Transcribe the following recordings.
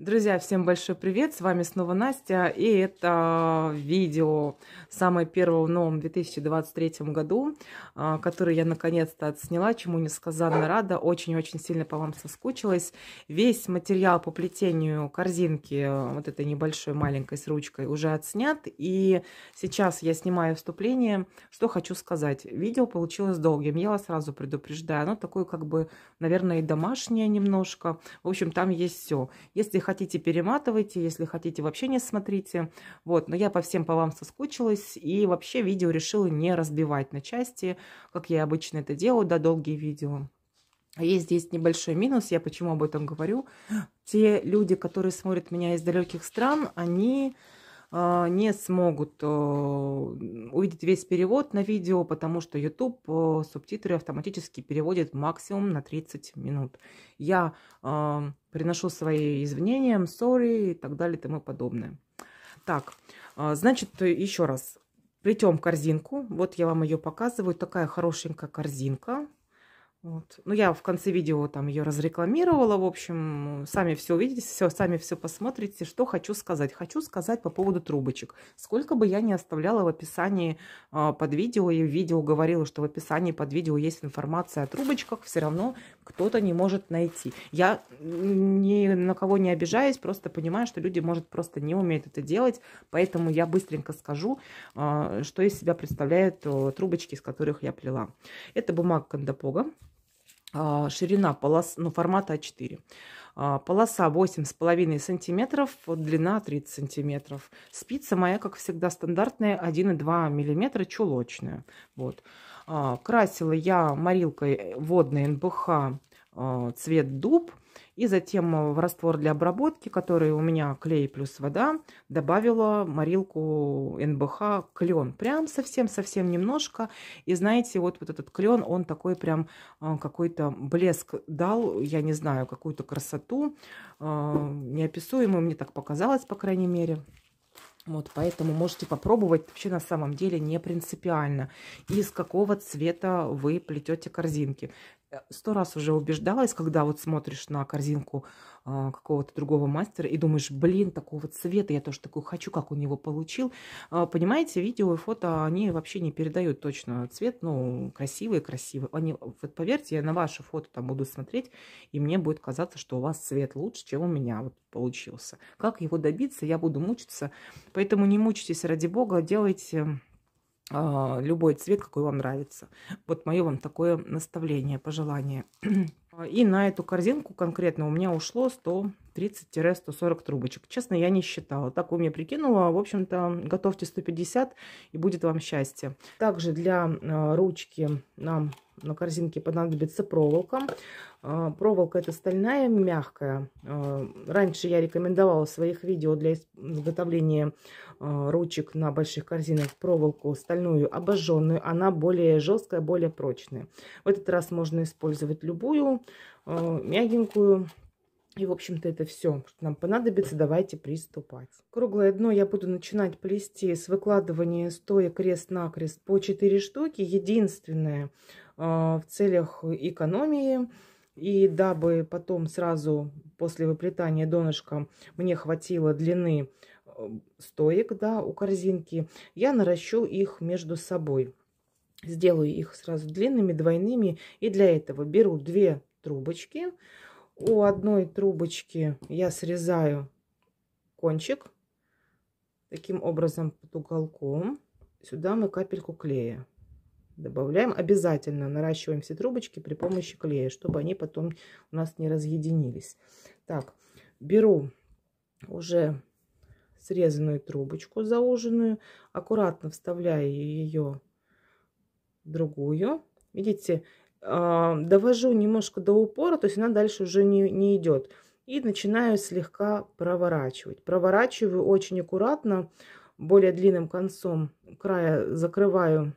Друзья, всем большой привет! С вами снова Настя, и это видео самое первое в новом 2023 году, а, которое я наконец-то отсняла, чему несказанно рада, очень-очень сильно по вам соскучилась. Весь материал по плетению корзинки, а, вот этой небольшой маленькой с ручкой, уже отснят, и сейчас я снимаю вступление, что хочу сказать. Видео получилось долгим, я вас сразу предупреждаю, оно такое как бы, наверное, и домашнее немножко, в общем, там есть все. Если хотите, перематывайте, если хотите, вообще не смотрите. Вот, но я по всем по вам соскучилась и вообще видео решила не разбивать на части, как я обычно это делаю, да, долгие видео. А есть здесь небольшой минус, я почему об этом говорю. Те люди, которые смотрят меня из далеких стран, они а, не смогут увидеть весь перевод на видео, потому что YouTube субтитры автоматически переводит максимум на 30 минут. Я а, приношу свои извинения, sorry и так далее и тому подобное. Так, а, значит, еще раз. Плетем корзинку. Вот я вам ее показываю. Такая хорошенькая корзинка. Вот. Ну, я в конце видео там ее разрекламировала. В общем, сами все увидите, все, сами все посмотрите, что хочу сказать. Хочу сказать по поводу трубочек. Сколько бы я ни оставляла в описании э, под видео, и в видео говорила, что в описании под видео есть информация о трубочках, все равно кто-то не может найти. Я ни на кого не обижаюсь, просто понимаю, что люди, может, просто не умеют это делать. Поэтому я быстренько скажу, э, что из себя представляют э, трубочки, из которых я плела. Это бумага кондопога. А, ширина полос, ну, формата А4. А, полоса 8,5 сантиметров, длина 30 сантиметров. Спица моя, как всегда, стандартная 1,2 миллиметра, чулочная. Вот. А, красила я морилкой водной НБХ цвет дуб. И затем э, в раствор для обработки, который у меня клей плюс вода, добавила морилку НБХ клен. Прям совсем-совсем немножко. И знаете, вот, вот этот клен, он такой прям э, какой-то блеск дал, я не знаю, какую-то красоту э, неописуемую, мне так показалось, по крайней мере. Вот, поэтому можете попробовать. Вообще, на самом деле, не принципиально. Из какого цвета вы плетете корзинки. Э, сто раз уже убеждалась, когда вот смотришь на корзинку а, какого-то другого мастера и думаешь, блин, такого цвета я тоже такой хочу, как у него получил. А, понимаете, видео и фото, они вообще не передают точно цвет, ну, красивые, красивые. Они, вот поверьте, я на ваши фото там буду смотреть, и мне будет казаться, что у вас цвет лучше, чем у меня вот получился. Как его добиться, я буду мучиться. Поэтому не мучитесь, ради бога, делайте а, любой цвет, какой вам нравится. Вот мое вам такое наставление, пожелание. А, и на эту корзинку конкретно у меня ушло 130-140 трубочек. Честно, я не считала. Так у меня прикинула. В общем-то, готовьте 150 и будет вам счастье. Также для а, ручки нам на корзинке понадобится проволока. А, проволока это стальная, мягкая. А, раньше я рекомендовала в своих видео для изготовления а, ручек на больших корзинах проволоку стальную, обожженную. Она более жесткая, более прочная. В этот раз можно использовать любую, мягенькую. И, в общем-то, это все, что нам понадобится. Давайте приступать. Круглое дно я буду начинать плести с выкладывания стоя крест-накрест по 4 штуки. Единственное, а, в целях экономии. И дабы потом сразу после выплетания донышка мне хватило длины э, стоек да, у корзинки, я наращу их между собой. Сделаю их сразу длинными, двойными. И для этого беру две трубочки. У одной трубочки я срезаю кончик таким образом под уголком. Сюда мы капельку клея добавляем. Обязательно наращиваем все трубочки при помощи клея, чтобы они потом у нас не разъединились. Так, беру уже срезанную трубочку зауженную, аккуратно вставляю ее в другую. Видите, а, довожу немножко до упора, то есть она дальше уже не, не идет. И начинаю слегка проворачивать. Проворачиваю очень аккуратно, более длинным концом края закрываю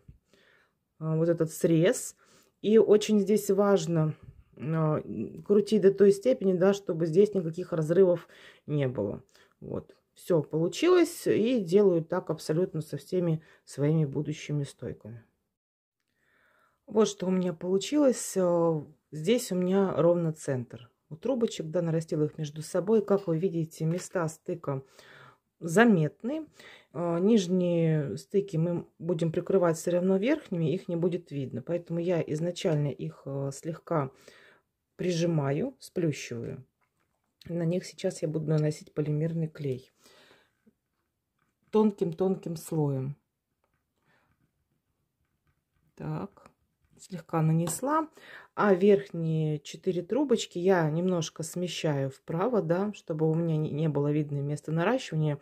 а, вот этот срез. И очень здесь важно а, крутить до той степени, да, чтобы здесь никаких разрывов не было. Вот, все получилось и делаю так абсолютно со всеми своими будущими стойками. Вот что у меня получилось. А, здесь у меня ровно центр у трубочек, да, нарастил их между собой. Как вы видите, места стыка заметны. А, нижние стыки мы будем прикрывать все равно верхними, их не будет видно. Поэтому я изначально их а, слегка прижимаю, сплющиваю. На них сейчас я буду наносить полимерный клей тонким-тонким слоем. Так слегка нанесла. А верхние 4 трубочки я немножко смещаю вправо, да, чтобы у меня не было видно места наращивания.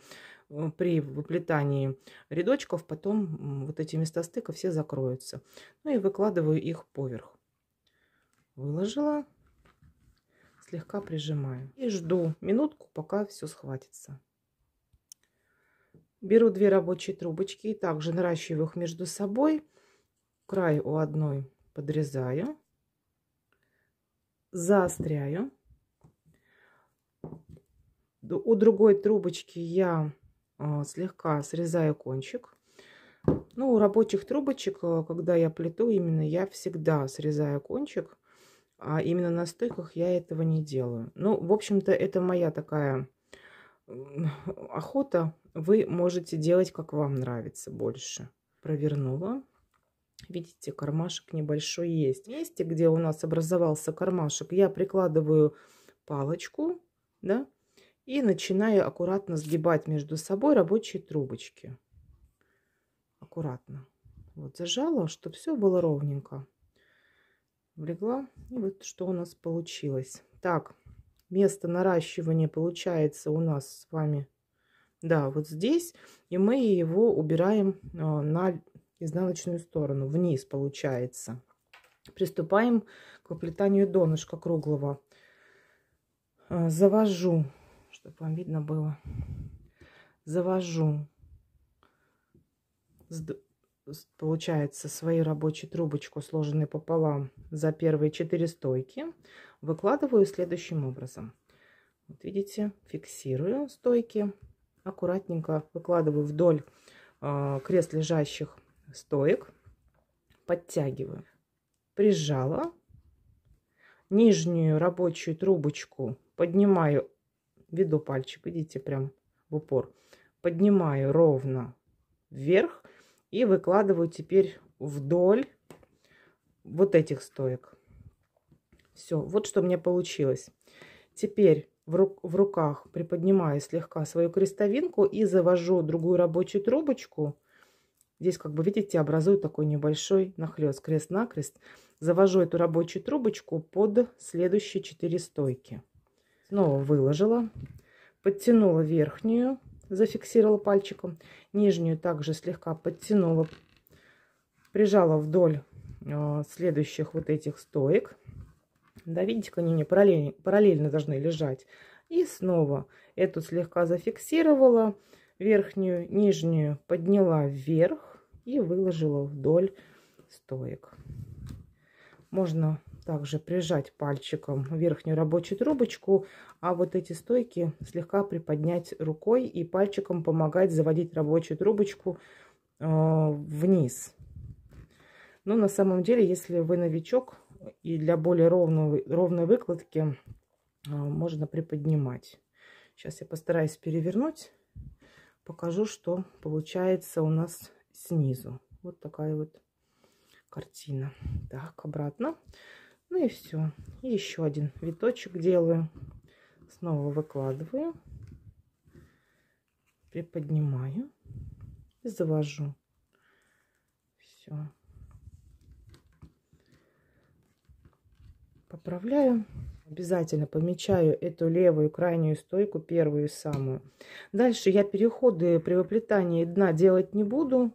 Э, при выплетании рядочков потом вот эти места стыка все закроются. Ну и выкладываю их поверх. Выложила, слегка прижимаю. И жду минутку, пока все схватится. Беру две рабочие трубочки и также наращиваю их между собой край у одной подрезаю, заостряю. У другой трубочки я а, слегка срезаю кончик. Ну, у рабочих трубочек, а, когда я плету, именно я всегда срезаю кончик, а именно на стойках я этого не делаю. Ну, в общем-то, это моя такая охота. Вы можете делать, как вам нравится больше. Провернула. Видите, кармашек небольшой есть. В месте, где у нас образовался кармашек, я прикладываю палочку, да, и начинаю аккуратно сгибать между собой рабочие трубочки. Аккуратно. Вот зажала, чтобы все было ровненько. Влегла. И вот что у нас получилось. Так, место наращивания получается у нас с вами, да, вот здесь. И мы его убираем а, на изнаночную сторону, вниз получается. Приступаем к уплетанию донышка круглого. А, завожу, чтобы вам видно было. Завожу, получается, свою рабочую трубочку, сложенную пополам, за первые четыре стойки. Выкладываю следующим образом. Вот видите, фиксирую стойки. Аккуратненько выкладываю вдоль а, крест лежащих стоек, подтягиваю. Прижала. Нижнюю рабочую трубочку поднимаю, веду пальчик, видите, прям в упор. Поднимаю ровно вверх и выкладываю теперь вдоль вот этих стоек. Все, вот что у меня получилось. Теперь в, ру в руках приподнимаю слегка свою крестовинку и завожу другую рабочую трубочку – Здесь, как бы видите, образую такой небольшой нахлест крест-накрест. Завожу эту рабочую трубочку под следующие 4 стойки. Снова выложила, подтянула верхнюю, зафиксировала пальчиком. Нижнюю также слегка подтянула, прижала вдоль э, следующих вот этих стоек. Да, видите, они не параллельно, параллельно должны лежать. И снова эту слегка зафиксировала, верхнюю, нижнюю подняла вверх и выложила вдоль стоек. Можно также прижать пальчиком верхнюю рабочую трубочку, а вот эти стойки слегка приподнять рукой и пальчиком помогать заводить рабочую трубочку э, вниз. Но на самом деле, если вы новичок, и для более ровной, ровной выкладки э, можно приподнимать. Сейчас я постараюсь перевернуть, покажу, что получается у нас снизу. Вот такая вот картина. Так, обратно. Ну и все. еще один виточек делаю. Снова выкладываю. Приподнимаю. И завожу. Все. Поправляю. Обязательно помечаю эту левую крайнюю стойку, первую самую. Дальше я переходы при выплетании дна делать не буду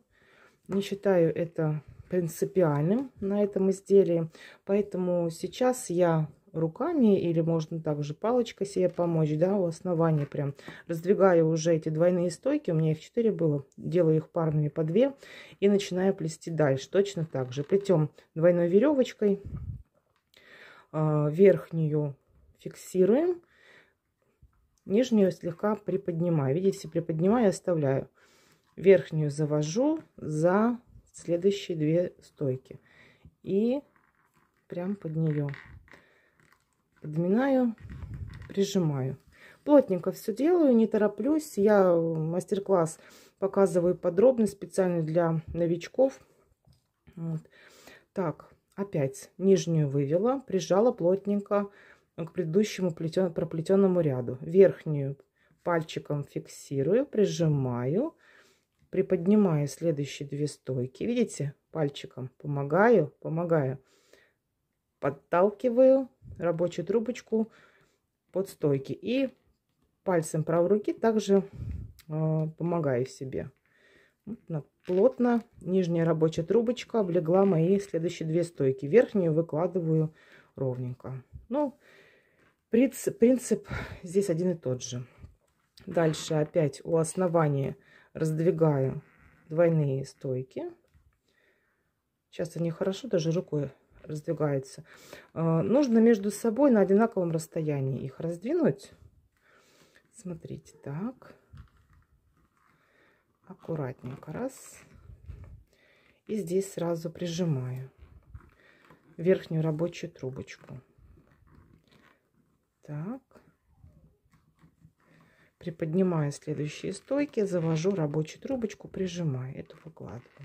не считаю это принципиальным на этом изделии. Поэтому сейчас я руками или можно также палочкой себе помочь, да, у основания прям. Раздвигаю уже эти двойные стойки, у меня их 4 было, делаю их парными по 2 и начинаю плести дальше. Точно так же плетем двойной веревочкой, а, верхнюю фиксируем, нижнюю слегка приподнимаю. Видите, приподнимаю и оставляю верхнюю завожу за следующие две стойки и прям под нее подминаю прижимаю плотненько все делаю не тороплюсь я э, мастер-класс показываю подробно специально для новичков вот. так опять нижнюю вывела прижала плотненько к предыдущему плетен, проплетенному ряду верхнюю пальчиком фиксирую прижимаю приподнимаю следующие две стойки. Видите, пальчиком помогаю, помогаю. Подталкиваю рабочую трубочку под стойки. И пальцем правой руки также э, помогаю себе. плотно нижняя рабочая трубочка облегла мои следующие две стойки. Верхнюю выкладываю ровненько. Ну, принцип, принцип здесь один и тот же. Дальше опять у основания раздвигаю двойные стойки. Сейчас они хорошо даже рукой раздвигаются. А, нужно между собой на одинаковом расстоянии их раздвинуть. Смотрите, так. Аккуратненько. Раз. И здесь сразу прижимаю верхнюю рабочую трубочку. Так приподнимаю следующие стойки, завожу рабочую трубочку, прижимаю, эту выкладку.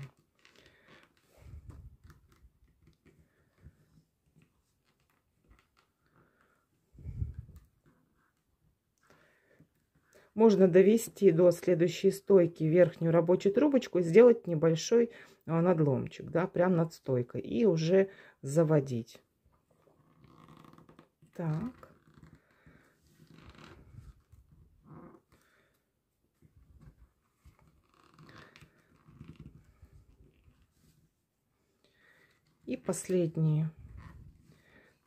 Можно довести до следующей стойки верхнюю рабочую трубочку и сделать небольшой а, надломчик, да, прям над стойкой и уже заводить. Так. И последние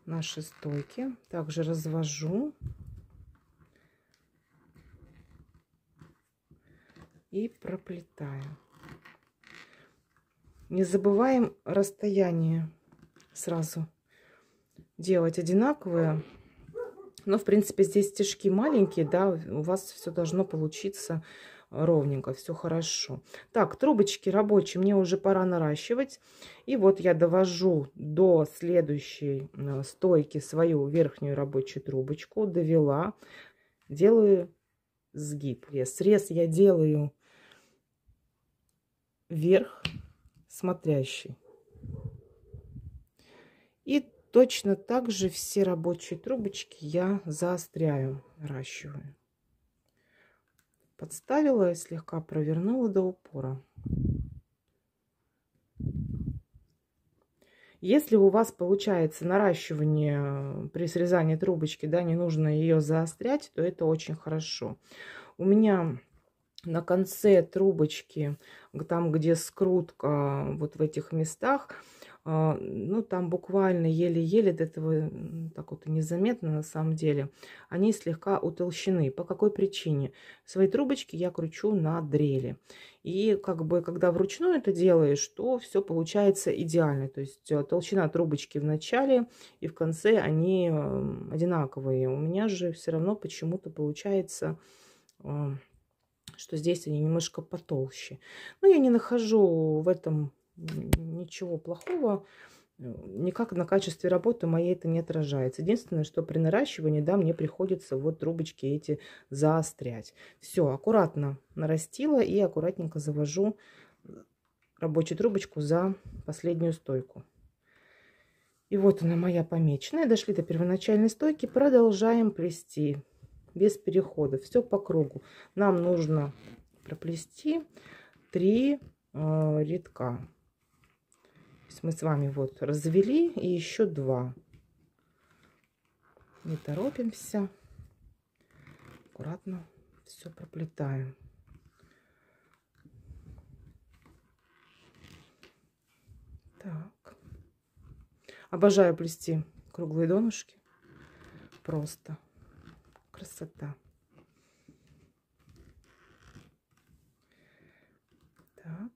наши стойки. Также развожу. И проплетаю. Не забываем расстояние сразу делать одинаковые Но, в принципе, здесь стежки маленькие, да, у вас все должно получиться ровненько, все хорошо. Так, трубочки рабочие мне уже пора наращивать. И вот я довожу до следующей э, стойки свою верхнюю рабочую трубочку, довела, делаю сгиб. я Срез я делаю вверх смотрящий. И точно так же все рабочие трубочки я заостряю, наращиваю подставила и слегка провернула до упора. Если у вас получается наращивание э, при срезании трубочки, да, не нужно ее заострять, то это очень хорошо. У меня на конце трубочки, там, где скрутка, э, вот в этих местах, а, ну, там буквально еле-еле, до этого так вот незаметно на самом деле, они слегка утолщены. По какой причине? Свои трубочки я кручу на дрели. И как бы, когда вручную это делаешь, то все получается идеально. То есть э, толщина трубочки в начале и в конце они одинаковые. У меня же все равно почему-то получается а, что здесь они немножко потолще. Но я не нахожу в этом ничего плохого, никак на качестве работы моей это не отражается. Единственное, что при наращивании, да, мне приходится вот трубочки эти заострять. Все, аккуратно нарастила и аккуратненько завожу рабочую трубочку за последнюю стойку. И вот она моя помеченная. Дошли до первоначальной стойки. Продолжаем плести без переходов. Все по кругу. Нам нужно проплести 3 э, а, рядка мы с вами вот развели и еще два. Не торопимся. Аккуратно все проплетаем. Так. Обожаю плести круглые донышки. Просто красота. Так.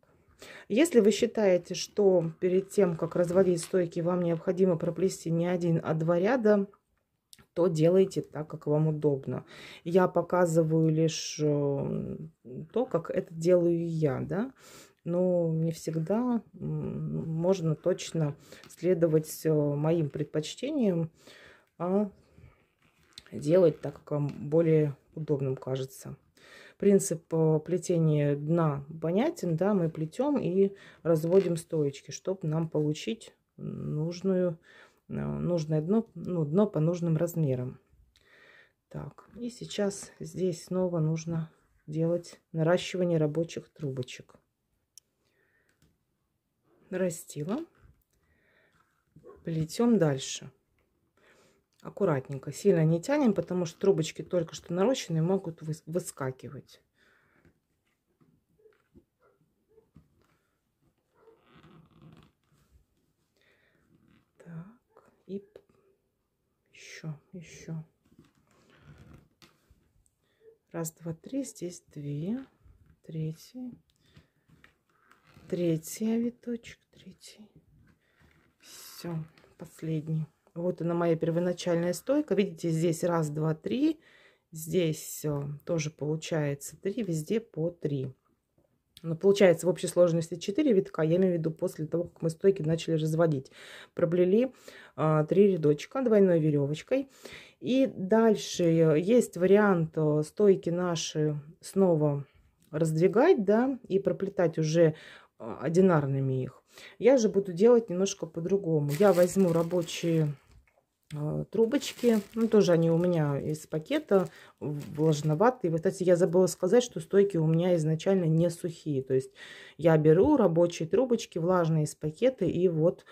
Если вы считаете, что перед тем, как разводить стойки, вам необходимо проплести не один, а два ряда, то делайте так, как вам удобно. Я показываю лишь э, то, как это делаю я, да, но не всегда можно точно следовать э, моим предпочтениям, а делать так, как вам более удобным кажется принцип э, плетения дна понятен, да, мы плетем и разводим стоечки, чтобы нам получить нужную, э, нужное дно, ну, дно по нужным размерам. Так, и сейчас здесь снова нужно делать наращивание рабочих трубочек. Нарастила. Плетем дальше аккуратненько. Сильно не тянем, потому что трубочки только что нарощенные могут выскакивать. Так, и еще, еще. Раз, два, три. Здесь две. Третий. Третий виточек. Третий. Все, последний. Вот она моя первоначальная стойка. Видите, здесь раз, два, три. Здесь э, тоже получается три, везде по три. Но получается в общей сложности 4 витка, я имею в виду после того, как мы стойки начали разводить. Проблели а, э, 3 рядочка двойной веревочкой. И дальше э, есть вариант стойки наши снова раздвигать, да, и проплетать уже а, одинарными их. Я же буду делать немножко по-другому. Я возьму рабочие а, трубочки. Ну, тоже они у меня из пакета влажноватые. Вот, кстати, я забыла сказать, что стойки у меня изначально не сухие. То есть я беру рабочие трубочки влажные из пакета и вот э,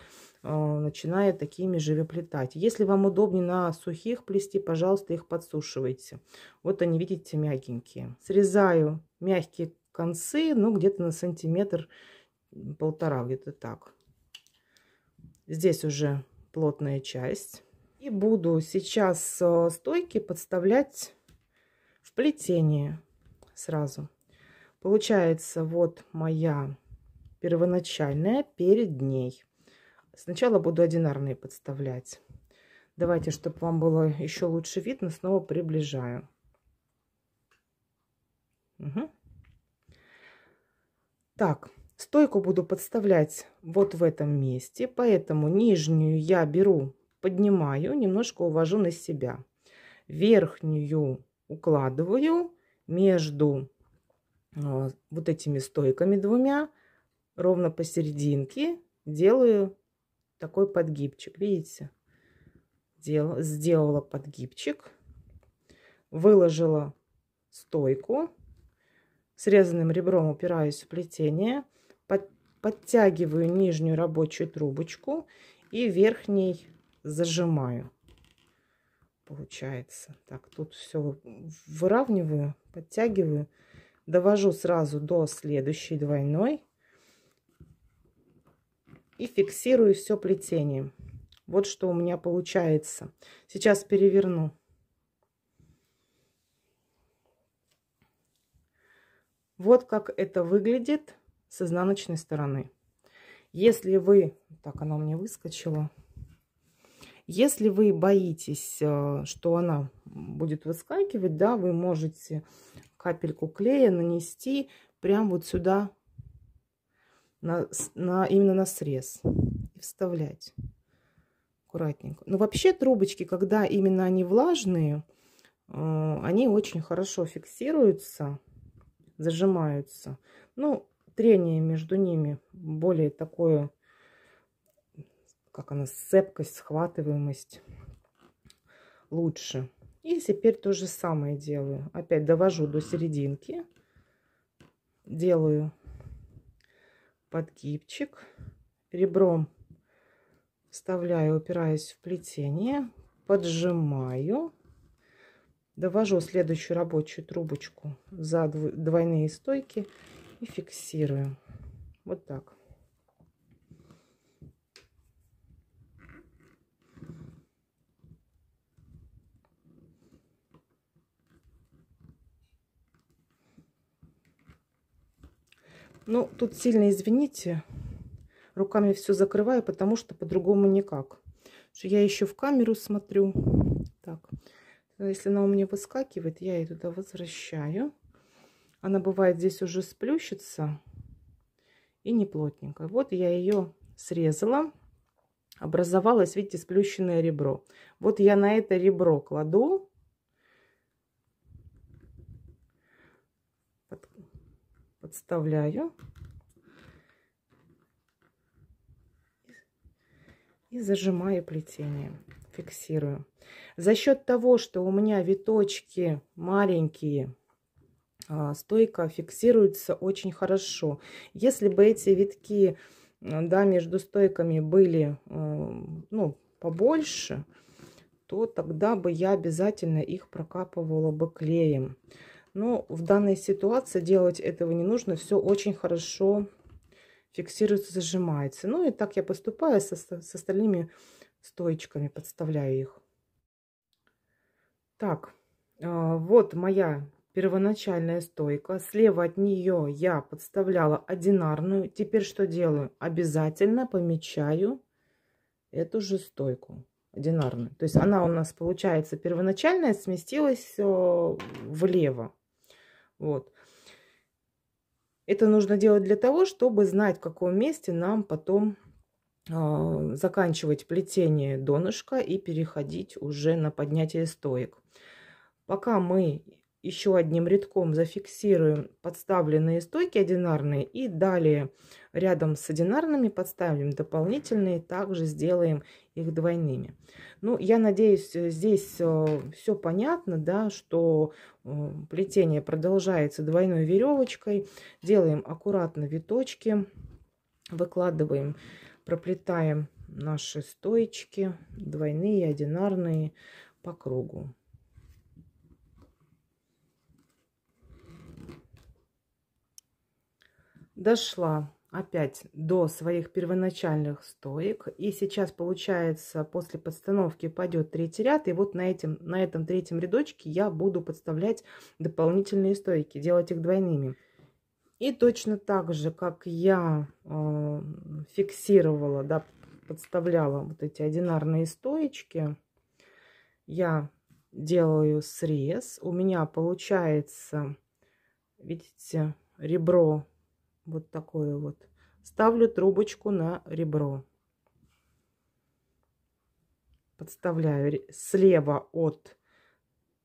а, начиная такими же выплетать. Если вам удобнее на сухих плести, пожалуйста, их подсушивайте. Вот они, видите, мягенькие. Срезаю мягкие концы, ну, где-то на сантиметр полтора где-то так. Здесь уже плотная часть. И буду сейчас э, стойки подставлять в плетение сразу. Получается, вот моя первоначальная перед ней. Сначала буду одинарные подставлять. Давайте, чтобы вам было еще лучше видно, снова приближаю. Угу. Так, Стойку буду подставлять вот в этом месте, поэтому нижнюю я беру, поднимаю, немножко увожу на себя. Верхнюю укладываю между а, вот этими стойками двумя, ровно посерединке делаю такой подгибчик, видите? Дел, сделала подгибчик, выложила стойку, срезанным ребром упираюсь в плетение – подтягиваю нижнюю рабочую трубочку и верхней зажимаю. Получается. Так, тут все выравниваю, подтягиваю. Довожу сразу до следующей двойной. И фиксирую все плетением. Вот что у меня получается. Сейчас переверну. Вот как это выглядит с изнаночной стороны. Если вы... Так, она у меня выскочила. Если вы боитесь, э, что она будет выскакивать, да, вы можете капельку клея нанести прямо вот сюда, на, на, именно на срез, и вставлять аккуратненько. Но вообще трубочки, когда именно они влажные, э, они очень хорошо фиксируются, зажимаются. Ну, трение между ними, более такое, как она, сцепкость, схватываемость лучше. И теперь то же самое делаю. Опять довожу до серединки, делаю подгибчик, ребром вставляю, упираясь в плетение, поджимаю, довожу следующую рабочую трубочку за двойные стойки и фиксируем. Вот так. Ну, тут сильно извините, руками все закрываю, потому что по-другому никак. Что я еще в камеру смотрю. Так, если она у меня выскакивает, я ее туда возвращаю. Она бывает здесь уже сплющится и неплотненькая. Вот я ее срезала. Образовалось, видите, сплющенное ребро. Вот я на это ребро кладу. Подставляю. И зажимаю плетение, Фиксирую. За счет того, что у меня виточки маленькие, а, стойка фиксируется очень хорошо. Если бы эти витки да, между стойками были ну, побольше, то тогда бы я обязательно их прокапывала бы клеем. Но в данной ситуации делать этого не нужно. Все очень хорошо фиксируется, зажимается. Ну и так я поступаю со, с остальными стоечками, подставляю их. Так, а, вот моя первоначальная стойка. Слева от нее я подставляла одинарную. Теперь что делаю? Обязательно помечаю эту же стойку одинарную. То есть она у нас получается первоначальная сместилась влево. Вот. Это нужно делать для того, чтобы знать, в каком месте нам потом э, заканчивать плетение донышка и переходить уже на поднятие стоек. Пока мы еще одним рядком зафиксируем подставленные стойки одинарные и далее рядом с одинарными подставим дополнительные, также сделаем их двойными. Ну, я надеюсь, э, здесь э, все понятно, да, что э, плетение продолжается двойной веревочкой. Делаем аккуратно виточки, выкладываем, проплетаем наши стоечки, двойные, одинарные по кругу. дошла опять до своих первоначальных стоек. И сейчас, получается, после подстановки пойдет третий ряд. И вот на, этом на этом третьем рядочке я буду подставлять дополнительные стойки, делать их двойными. И точно так же, как я э, фиксировала, да, подставляла вот эти одинарные стоечки, я делаю срез. У меня получается, видите, ребро вот такое вот. Ставлю трубочку на ребро. Подставляю слева от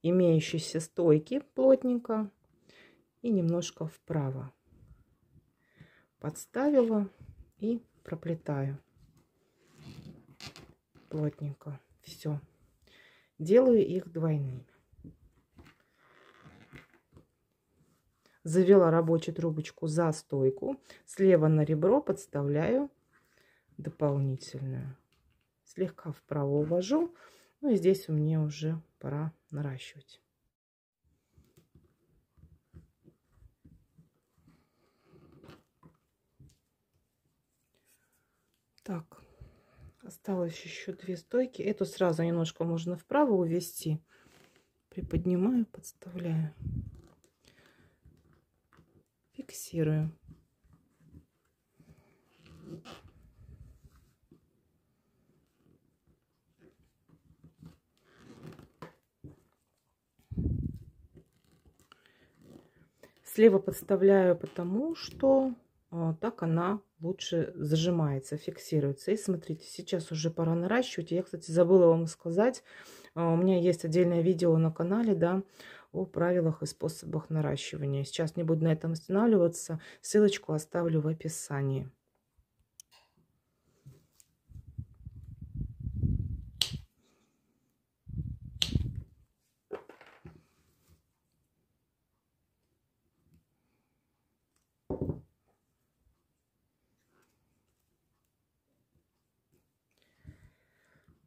имеющейся стойки плотненько и немножко вправо. Подставила и проплетаю плотненько. Все. Делаю их двойными. завела рабочую трубочку за стойку, слева на ребро подставляю дополнительную. Слегка вправо увожу, ну и здесь у меня уже пора наращивать. Так, осталось еще две стойки. Эту сразу немножко можно вправо увести. Приподнимаю, подставляю фиксирую. Слева подставляю, потому что а, так она лучше зажимается, фиксируется. И смотрите, сейчас уже пора наращивать. Я, кстати, забыла вам сказать, а, у меня есть отдельное видео на канале, да, о правилах и способах наращивания. Сейчас не буду на этом останавливаться, ссылочку оставлю в описании.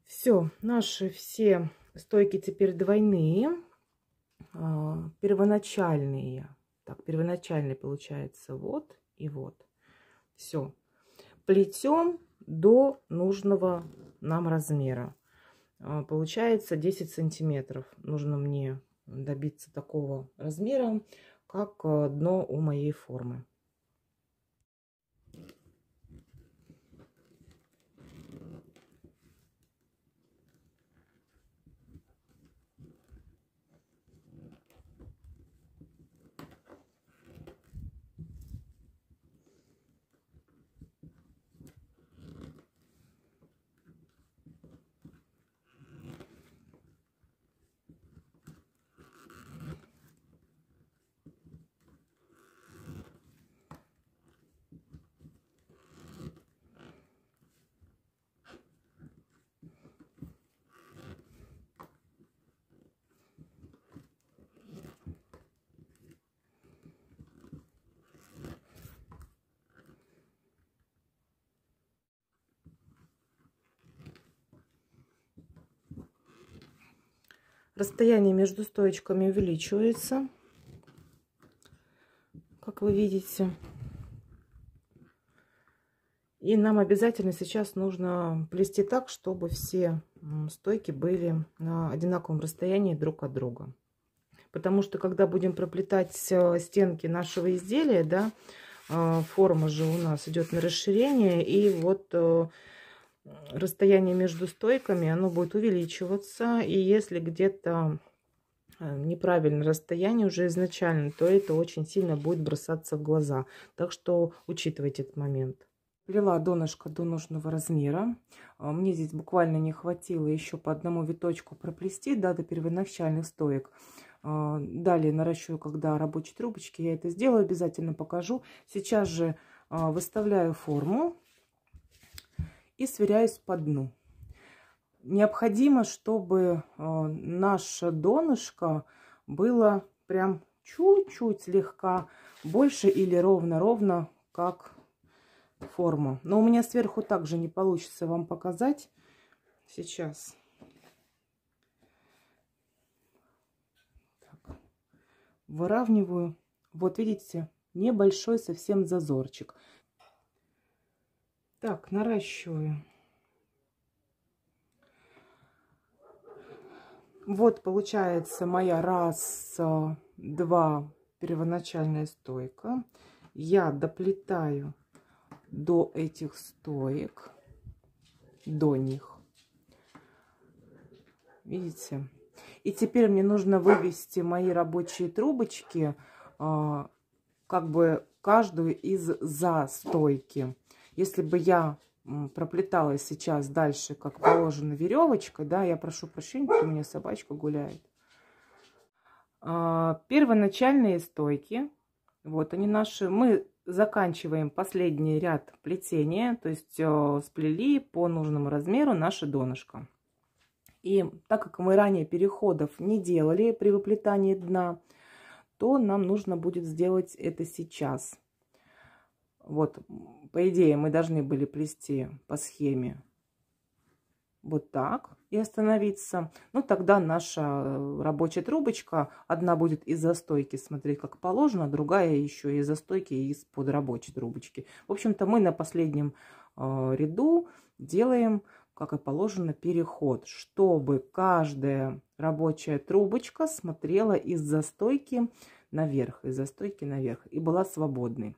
Все, наши все стойки теперь двойные. А, первоначальные. Так, первоначальный получается вот и вот. Все. Плетем до нужного нам размера. А, получается 10 сантиметров. Нужно мне добиться такого размера, как дно у моей формы. Расстояние между стоечками увеличивается, как вы видите. И нам обязательно сейчас нужно плести так, чтобы все стойки были на одинаковом расстоянии друг от друга. Потому что когда будем проплетать э, стенки нашего изделия, да, э, форма же у нас идет на расширение, и вот э, расстояние между стойками, оно будет увеличиваться. И если где-то э, неправильное расстояние уже изначально, то это очень сильно будет бросаться в глаза. Так что учитывайте этот момент. Плела донышко до нужного размера. А, мне здесь буквально не хватило еще по одному виточку проплести, да, до первоначальных стоек. А, далее наращиваю, когда рабочие трубочки, я это сделаю, обязательно покажу. Сейчас же а, выставляю форму и сверяюсь по дну. Необходимо, чтобы э, наше донышко было прям чуть-чуть слегка больше или ровно-ровно, как форма. Но у меня сверху также не получится вам показать сейчас. Так. Выравниваю. Вот видите, небольшой совсем зазорчик. Так, наращиваю. Вот получается моя раз, два первоначальная стойка. Я доплетаю до этих стоек, до них. Видите? И теперь мне нужно вывести мои рабочие трубочки, а, как бы каждую из за стойки. Если бы я проплетала сейчас дальше, как положено, веревочкой, да, я прошу прощения, у меня собачка гуляет. А, первоначальные стойки, вот они наши, мы заканчиваем последний ряд плетения, то есть э, сплели по нужному размеру наше донышко. И так как мы ранее переходов не делали при выплетании дна, то нам нужно будет сделать это сейчас. Вот, по идее, мы должны были плести по схеме вот так и остановиться. Ну, тогда наша э, рабочая трубочка, одна будет из-за стойки смотреть, как положено, а другая еще из-за стойки и из-под рабочей трубочки. В общем-то, мы на последнем э, ряду делаем, как и положено, переход, чтобы каждая рабочая трубочка смотрела из-за стойки наверх, из-за стойки наверх и была свободной.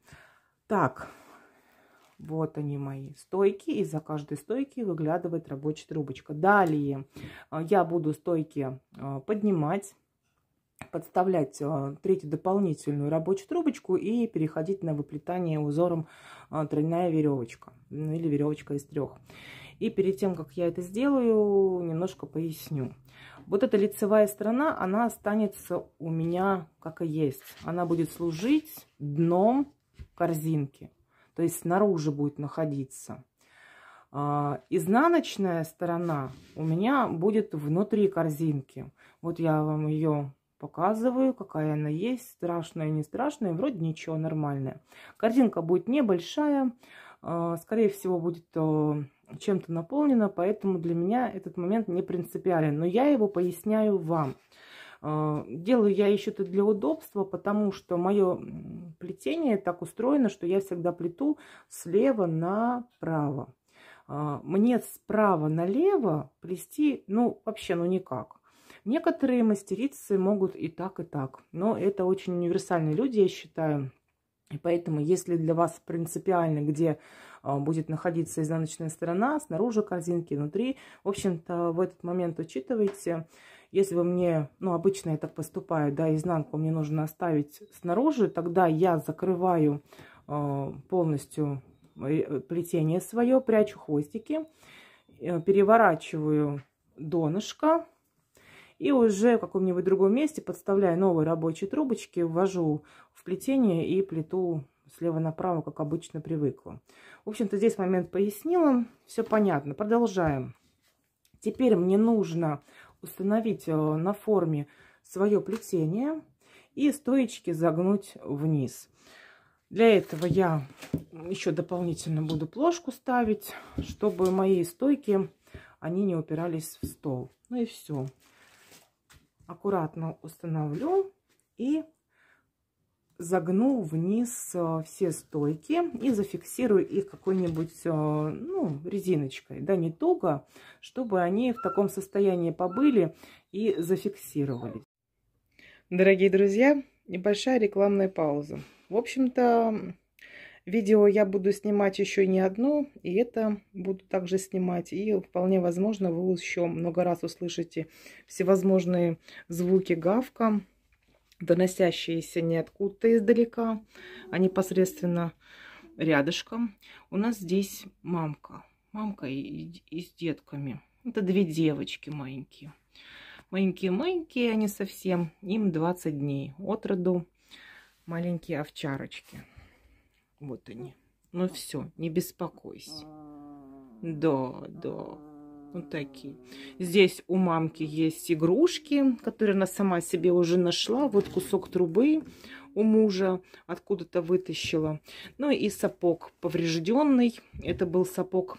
Так, вот они мои стойки. И за каждой стойки выглядывает рабочая трубочка. Далее э, я буду стойки э, поднимать подставлять э, третью дополнительную рабочую трубочку и переходить на выплетание узором тройная веревочка или веревочка из трех. И перед тем, как я это сделаю, немножко поясню. Вот эта лицевая сторона, она останется у меня как и есть. Она будет служить дном корзинки. То есть снаружи будет находиться. А, изнаночная сторона у меня будет внутри корзинки. Вот я вам ее показываю, какая она есть, страшная, не страшная, вроде ничего, нормальная. Корзинка будет небольшая, а, скорее всего, будет а, чем-то наполнена, поэтому для меня этот момент не принципиален. Но я его поясняю вам. А, делаю я еще это для удобства, потому что мое плетение так устроено, что я всегда плету слева направо. А, мне справа налево плести, ну, вообще, ну, никак. Некоторые мастерицы могут и так, и так. Но это очень универсальные люди, я считаю. И поэтому, если для вас принципиально, где а, будет находиться изнаночная сторона, снаружи корзинки, внутри, в общем-то, в этот момент учитывайте. Если вы мне, ну, обычно я так поступаю, да, изнанку мне нужно оставить снаружи, тогда я закрываю э, полностью э, плетение свое, прячу хвостики, э, переворачиваю донышко и уже в каком-нибудь другом месте подставляя новые рабочие трубочки, ввожу в плетение и плету слева направо, как обычно привыкла. В общем-то, здесь момент пояснила, все понятно. Продолжаем. Теперь мне нужно установить э, на форме свое плетение и стоечки загнуть вниз. Для этого я еще дополнительно буду плошку ставить, чтобы мои стойки, они не упирались в стол. Ну и все. Аккуратно установлю и загну вниз э, все стойки и зафиксирую их какой-нибудь э, ну, резиночкой, да, не туго, чтобы они в таком состоянии побыли и зафиксировались. Дорогие друзья, небольшая рекламная пауза. В общем-то, видео я буду снимать еще не одно, и это буду также снимать. И вполне возможно, вы еще много раз услышите всевозможные звуки гавка, доносящиеся не откуда-то издалека, а непосредственно рядышком. У нас здесь мамка. Мамка и, и с детками. Это две девочки маленькие. Маленькие-маленькие они совсем. Им 20 дней. От роду маленькие овчарочки. Вот они. Ну все, не беспокойся. Да, да. Вот такие. Здесь у мамки есть игрушки, которые она сама себе уже нашла. Вот кусок трубы у мужа откуда-то вытащила. Ну и сапог поврежденный. Это был сапог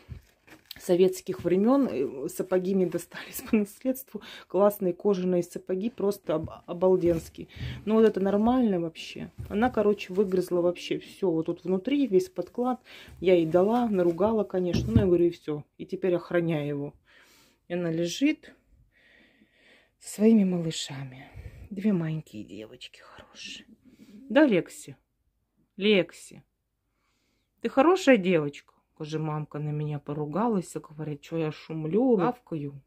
советских времен. Сапоги мне достались по наследству. Классные кожаные сапоги, просто об обалденские. Но ну вот это нормально вообще. Она, короче, выгрызла вообще все. Вот тут внутри весь подклад. Я ей дала, наругала, конечно. Ну, я говорю, и все. И теперь охраняю его. И она лежит со своими малышами. Две маленькие девочки хорошие. Да, Лекси? Лекси, ты хорошая девочка? Каже, мамка на меня поругалась, поругалася, говорит, что я шумлю, а? лавкаю.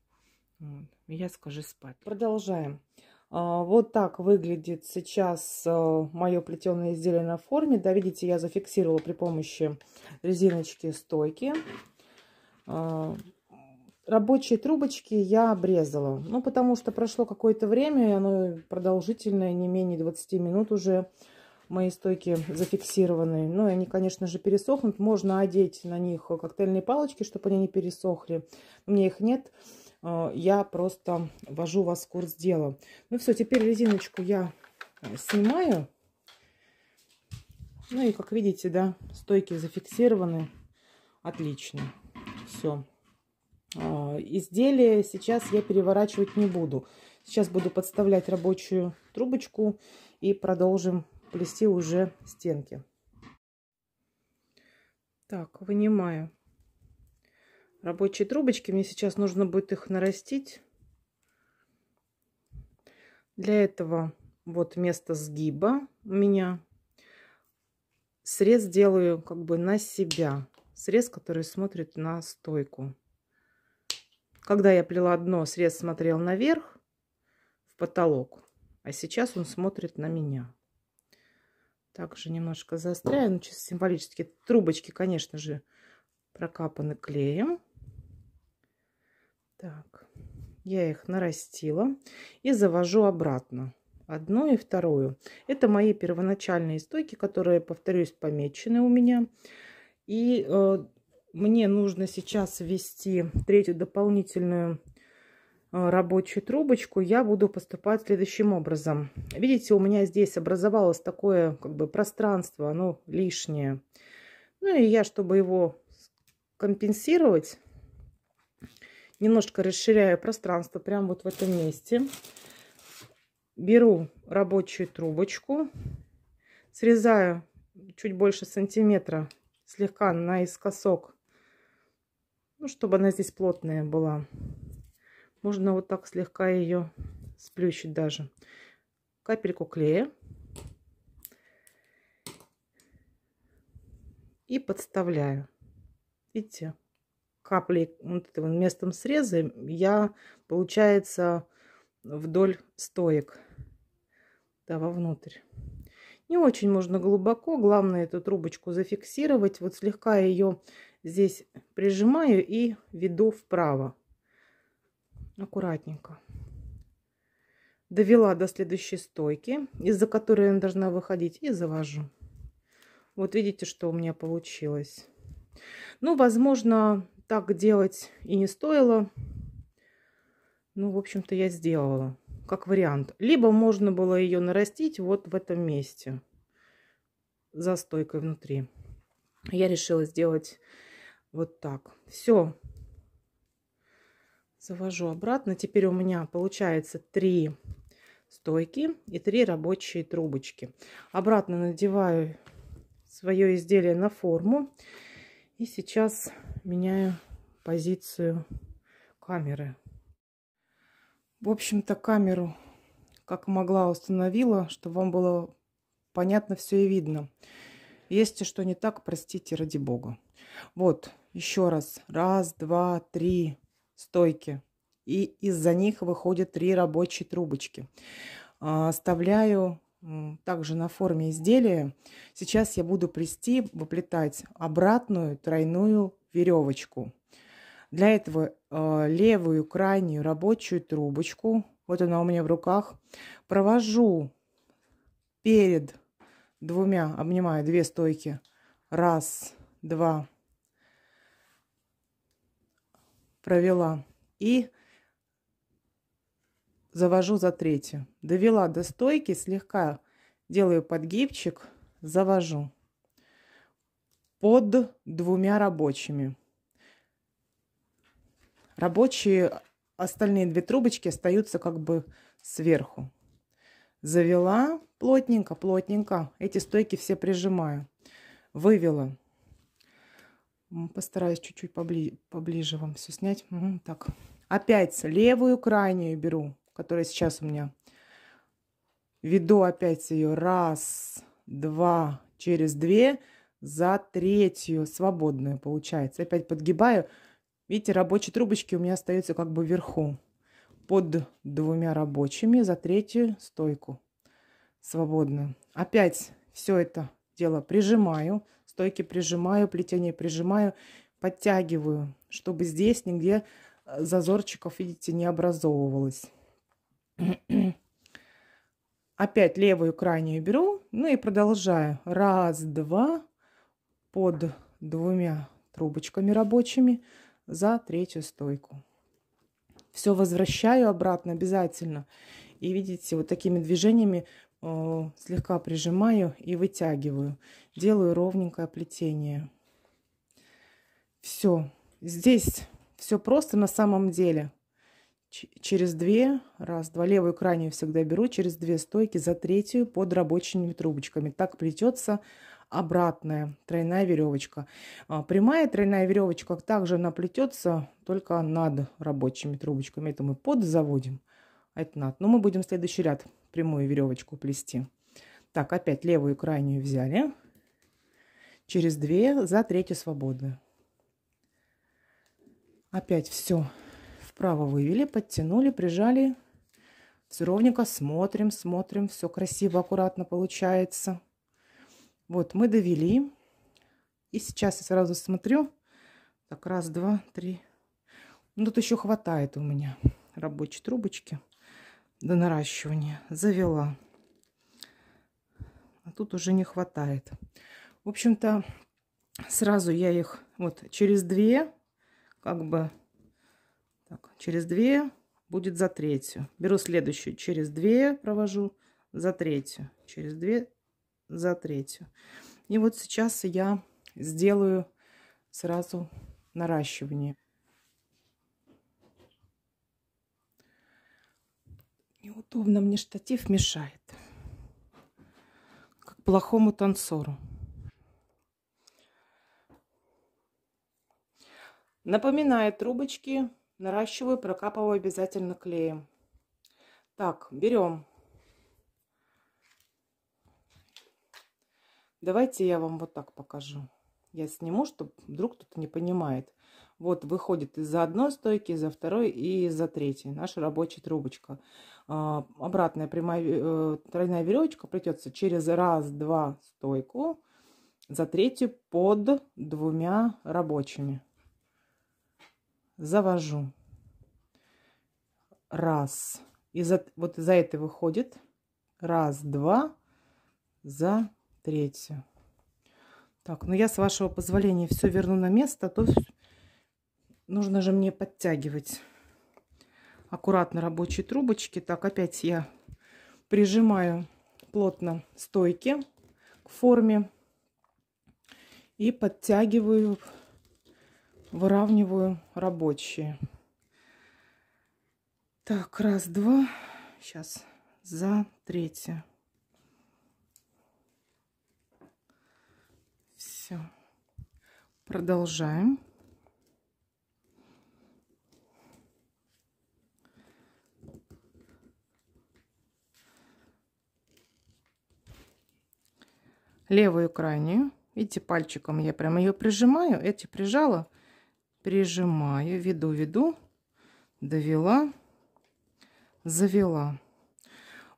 Я скажи спать. Продолжаем. А, вот так выглядит сейчас а, мое плетеное изделие на форме. Да, видите, я зафиксировала при помощи резиночки стойки. Рабочие трубочки я обрезала. Ну, потому что прошло какое-то время, и оно продолжительное, не менее 20 минут уже мои стойки зафиксированы. Ну, они, конечно же, пересохнут. Можно одеть на них коктейльные палочки, чтобы они не пересохли. У меня их нет. Э, я просто вожу вас в курс дела. Ну все, теперь резиночку я э, снимаю. Ну и как видите, да, стойки зафиксированы. Отлично. Все. А, изделие сейчас я переворачивать не буду. Сейчас буду подставлять рабочую трубочку и продолжим плести уже стенки. Так, вынимаю рабочие трубочки. Мне сейчас нужно будет их нарастить. Для этого вот место сгиба у меня. Срез делаю как бы на себя. Срез, который смотрит на стойку. Когда я плела дно, срез смотрел наверх, в потолок, а сейчас он смотрит на меня. Также немножко заостряю, ну, чисто символически. Трубочки, конечно же, прокапаны клеем. Так, я их нарастила и завожу обратно. Одну и вторую. Это мои первоначальные стойки, которые, повторюсь, помечены у меня. И э, мне нужно сейчас ввести третью дополнительную э, рабочую трубочку, я буду поступать следующим образом. Видите, у меня здесь образовалось такое как бы пространство, оно лишнее. Ну и я, чтобы его компенсировать, немножко расширяю пространство прямо вот в этом месте. Беру рабочую трубочку, срезаю чуть больше сантиметра слегка наискосок ну, чтобы она здесь плотная была. Можно вот так слегка ее сплющить даже. Капельку клея. И подставляю. Видите, капли вот этим местом среза я, получается, вдоль стоек. Да, вовнутрь. Не очень можно глубоко. Главное эту трубочку зафиксировать. Вот слегка ее здесь прижимаю и веду вправо. Аккуратненько. Довела до следующей стойки, из-за которой она должна выходить, и завожу. Вот видите, что у меня получилось. Ну, возможно, так делать и не стоило. Ну, в общем-то, я сделала как вариант. Либо можно было ее нарастить вот в этом месте за стойкой внутри. Я решила сделать вот так. Все. Завожу обратно. Теперь у меня получается три стойки и три рабочие трубочки. Обратно надеваю свое изделие на форму. И сейчас меняю позицию камеры. В общем-то, камеру как могла установила, чтобы вам было понятно все и видно. Если что не так, простите ради бога. Вот, еще раз. Раз, два, три стойки. И из-за них выходят три рабочие трубочки. А, оставляю также на форме изделия. Сейчас я буду плести, выплетать обратную тройную веревочку. Для этого а, левую крайнюю рабочую трубочку, вот она у меня в руках, провожу перед двумя, обнимаю две стойки. Раз, два, три провела. И завожу за третью. Довела до стойки, слегка делаю подгибчик, завожу. Под двумя рабочими. Рабочие остальные две трубочки остаются как бы сверху. Завела плотненько, плотненько. Эти стойки все прижимаю. Вывела. Постараюсь чуть-чуть побли поближе вам все снять. Угу, так, опять левую крайнюю беру, которая сейчас у меня. Веду опять ее раз, два, через две, за третью свободную получается. Опять подгибаю. Видите, рабочие трубочки у меня остаются как бы вверху. Под двумя рабочими за третью стойку свободную. Опять все это дело прижимаю Стойки прижимаю, плетение прижимаю, подтягиваю, чтобы здесь нигде э, зазорчиков, видите, не образовывалось. Опять левую крайнюю беру, ну и продолжаю. Раз, два, под двумя трубочками рабочими за третью стойку. Все возвращаю обратно обязательно. И видите, вот такими движениями Э, слегка прижимаю и вытягиваю. Делаю ровненькое плетение. Все. Здесь все просто на самом деле. через две, раз, два, левую крайнюю всегда беру, через две стойки за третью под рабочими трубочками. Так плетется обратная тройная веревочка. А, прямая тройная веревочка также она плетется только над рабочими трубочками. Это мы под заводим, а это над. Но мы будем следующий ряд прямую веревочку плести. Так, опять левую крайнюю взяли. Через две за третью свободную. Опять все вправо вывели, подтянули, прижали. Все ровненько смотрим, смотрим. Все красиво, аккуратно получается. Вот мы довели. И сейчас я сразу смотрю. Так, раз, два, три. Ну, тут еще хватает у меня рабочей трубочки до наращивания. Завела. А тут уже не хватает. В общем-то, сразу я их вот через две, как бы, так, через две будет за третью. Беру следующую, через две провожу за третью, через две за третью. И вот сейчас я сделаю сразу наращивание. Удобно мне штатив мешает. Как плохому танцору. Напоминает трубочки наращиваю, прокапываю обязательно клеем. Так, берем. Давайте я вам вот так покажу. Я сниму, чтобы вдруг кто-то не понимает. Вот выходит из-за одной стойки, из-за второй и из-за третьей. Наша рабочая трубочка. А, обратная прямая, э, тройная веревочка плетется через раз-два стойку, за третью под двумя рабочими. Завожу. Раз. И за, вот за это выходит. Раз, два. За третью. Так, ну я, с вашего позволения, все верну на место, а то нужно же мне подтягивать аккуратно рабочие трубочки. Так, опять я прижимаю плотно стойки к форме и подтягиваю, выравниваю рабочие. Так, раз, два, сейчас за третье. Все. Продолжаем. левую крайнюю. Видите, пальчиком я прям ее прижимаю. Эти прижала, прижимаю, веду, веду, довела, завела.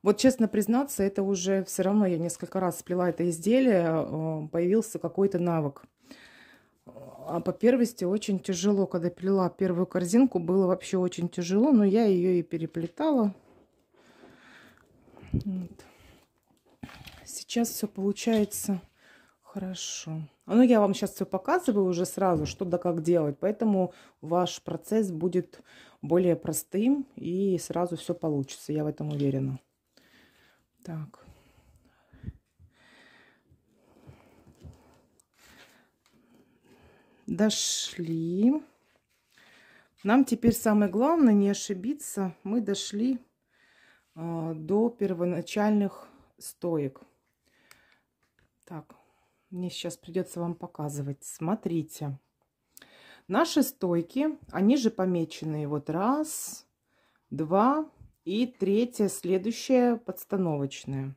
Вот честно признаться, это уже все равно я несколько раз сплела это изделие, э, появился какой-то навык. А по первости очень тяжело, когда плела первую корзинку, было вообще очень тяжело, но я ее и переплетала. Вот сейчас все получается хорошо. Ну, я вам сейчас все показываю уже сразу, что да как делать. Поэтому ваш процесс будет более простым и сразу все получится. Я в этом уверена. Так. Дошли. Нам теперь самое главное не ошибиться. Мы дошли э, до первоначальных стоек. Так, мне сейчас придется вам показывать. Смотрите. Наши стойки, они же помечены вот раз, два и третья, следующая подстановочная.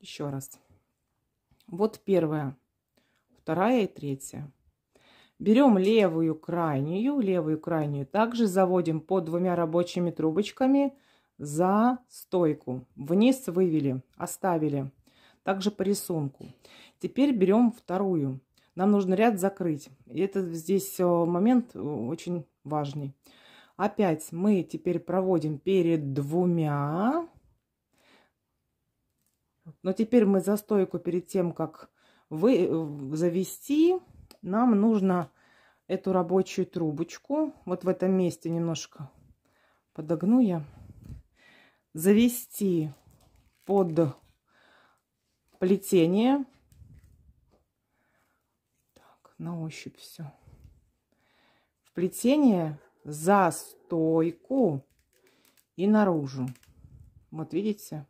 Еще раз. Вот первая, вторая и третья. Берем левую крайнюю, левую крайнюю также заводим под двумя рабочими трубочками за стойку. Вниз вывели, оставили. Также по рисунку. Теперь берем вторую. Нам нужно ряд закрыть. И этот здесь э, момент э, очень важный. Опять мы теперь проводим перед двумя. Но теперь мы за стойку перед тем, как вы э, завести, нам нужно эту рабочую трубочку вот в этом месте немножко подогну я завести под плетение так, на ощупь все в плетение за стойку и наружу вот видите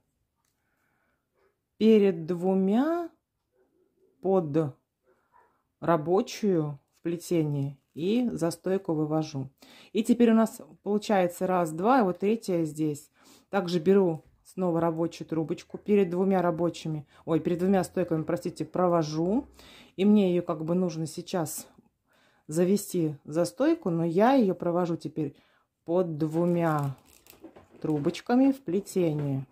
перед двумя под рабочую в плетении и за стойку вывожу. И теперь у нас получается раз, два, и вот третья здесь. Также беру снова рабочую трубочку перед двумя рабочими, ой, перед двумя стойками, простите, провожу. И мне ее как бы нужно сейчас завести за стойку, но я ее провожу теперь под двумя трубочками в плетении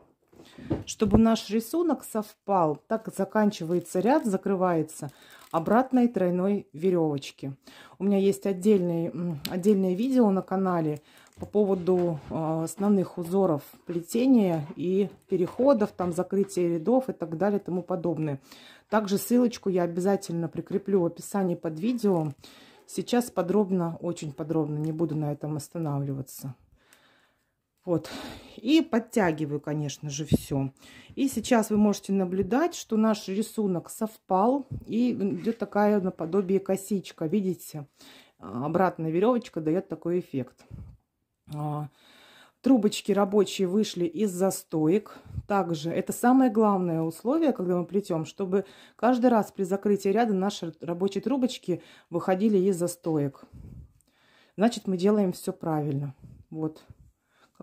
чтобы наш рисунок совпал. Так заканчивается ряд, закрывается обратной тройной веревочки. У меня есть отдельный, отдельное видео на канале по поводу э, основных узоров плетения и переходов, там закрытия рядов и так далее и тому подобное. Также ссылочку я обязательно прикреплю в описании под видео. Сейчас подробно, очень подробно, не буду на этом останавливаться. Вот. И подтягиваю, конечно же, все. И сейчас вы можете наблюдать, что наш рисунок совпал. И идет такая наподобие косичка. Видите, а, обратная веревочка дает такой эффект. А, трубочки рабочие вышли из застоек. Также это самое главное условие, когда мы плетем, чтобы каждый раз при закрытии ряда наши рабочие трубочки выходили из застоек. Значит, мы делаем все правильно. Вот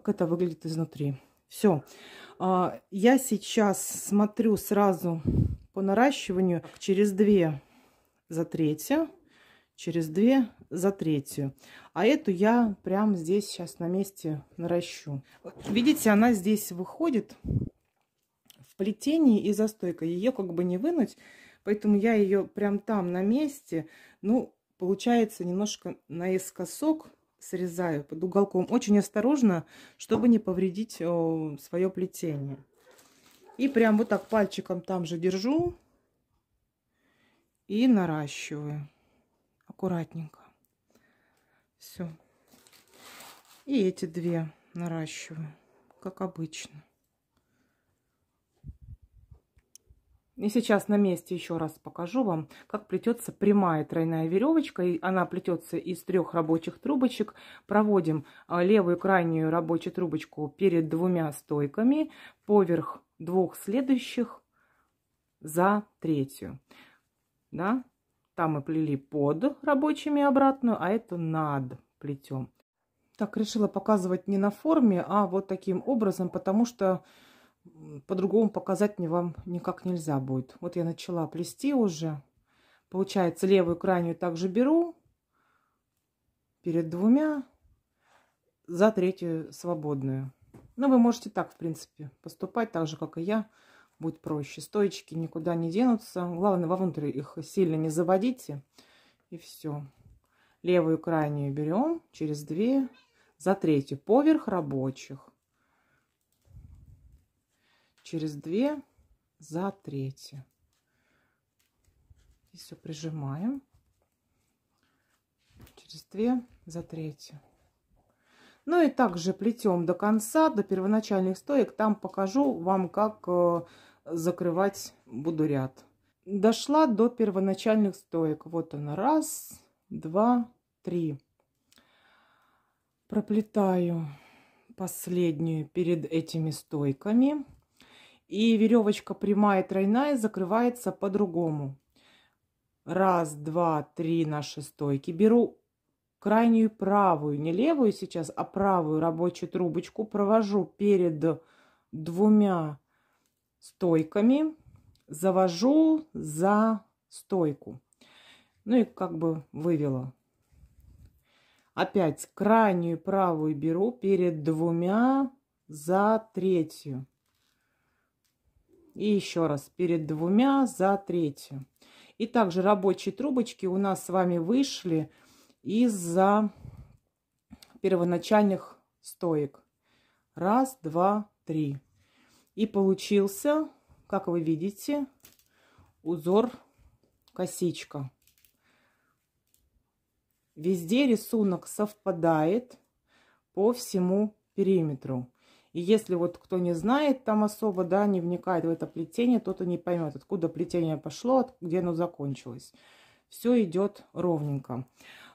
как это выглядит изнутри. Все. А, я сейчас смотрю сразу по наращиванию через две за третью, через две за третью. А эту я прям здесь сейчас на месте наращу. Видите, она здесь выходит в плетении и застойка. Ее как бы не вынуть, поэтому я ее прям там на месте, ну, получается немножко наискосок срезаю под уголком. Очень осторожно, чтобы не повредить свое плетение. И прям вот так пальчиком там же держу и наращиваю. Аккуратненько. Все. И эти две наращиваю, как обычно. И сейчас на месте еще раз покажу вам, как плетется прямая тройная веревочка. И она плетется из трех рабочих трубочек. Проводим а, левую крайнюю рабочую трубочку перед двумя стойками, поверх двух следующих за третью. Да? Там мы плели под рабочими обратную, а эту над плетем. Так, решила показывать не на форме, а вот таким образом, потому что по-другому показать мне вам никак нельзя будет. Вот я начала плести уже. Получается, левую крайнюю также беру перед двумя, за третью свободную. Но ну, вы можете так, в принципе, поступать, так же, как и я. Будет проще. Стоечки никуда не денутся. Главное, вовнутрь их сильно не заводите. И все. Левую крайнюю берем через две, за третью поверх рабочих через две за третье И все прижимаем. Через две за третье. Ну и также плетем до конца, до первоначальных стоек. Там покажу вам, как э, закрывать буду ряд. Дошла до первоначальных стоек. Вот она. Раз, два, три. Проплетаю последнюю перед этими стойками. И веревочка прямая, тройная, закрывается по-другому. Раз, два, три наши стойки. Беру крайнюю правую, не левую сейчас, а правую рабочую трубочку. Провожу перед двумя стойками. Завожу за стойку. Ну и как бы вывела. Опять крайнюю правую беру перед двумя за третью. И еще раз перед двумя за третью. И также рабочие трубочки у нас с вами вышли из-за первоначальных стоек. Раз, два, три. И получился, как вы видите, узор косичка. Везде рисунок совпадает по всему периметру. И если вот кто не знает там особо, да, не вникает в это плетение, тот и не поймет, откуда плетение пошло, где оно закончилось. Все идет ровненько.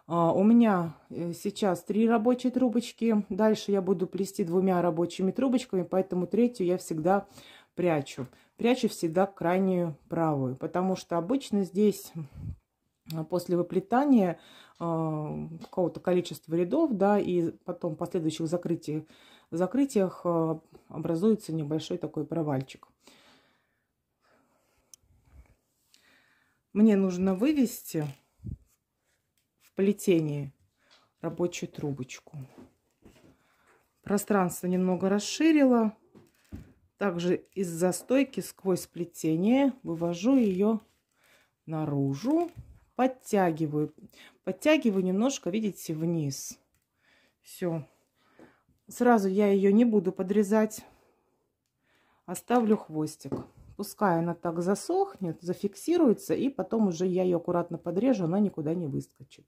А, у меня э, сейчас три рабочие трубочки. Дальше я буду плести двумя рабочими трубочками, поэтому третью я всегда прячу. Прячу всегда крайнюю правую, потому что обычно здесь после выплетания э, какого-то количества рядов, да, и потом последующих закрытий в закрытиях э, образуется небольшой такой провальчик. Мне нужно вывести в плетении рабочую трубочку. Пространство немного расширила. Также из застойки сквозь плетение вывожу ее наружу. Подтягиваю. Подтягиваю немножко, видите, вниз. Все. Сразу я ее не буду подрезать. Оставлю хвостик. Пускай она так засохнет, зафиксируется, и потом уже я ее аккуратно подрежу, она никуда не выскочит.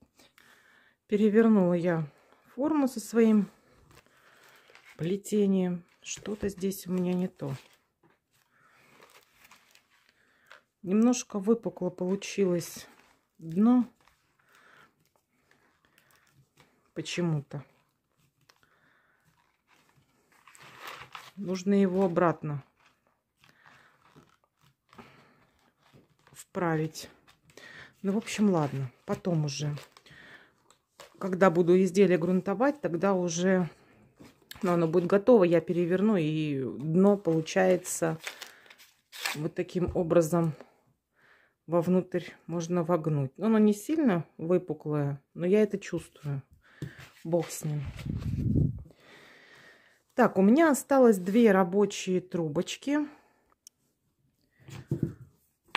Перевернула я форму со своим плетением. Что-то здесь у меня не то. Немножко выпукло получилось дно почему-то. Нужно его обратно вправить. Ну, в общем, ладно, потом уже. Когда буду изделие грунтовать, тогда уже но ну, оно будет готово, я переверну, и дно получается вот таким образом вовнутрь можно вогнуть. Но ну, Оно не сильно выпуклое, но я это чувствую. Бог с ним. Так, у меня осталось две рабочие трубочки.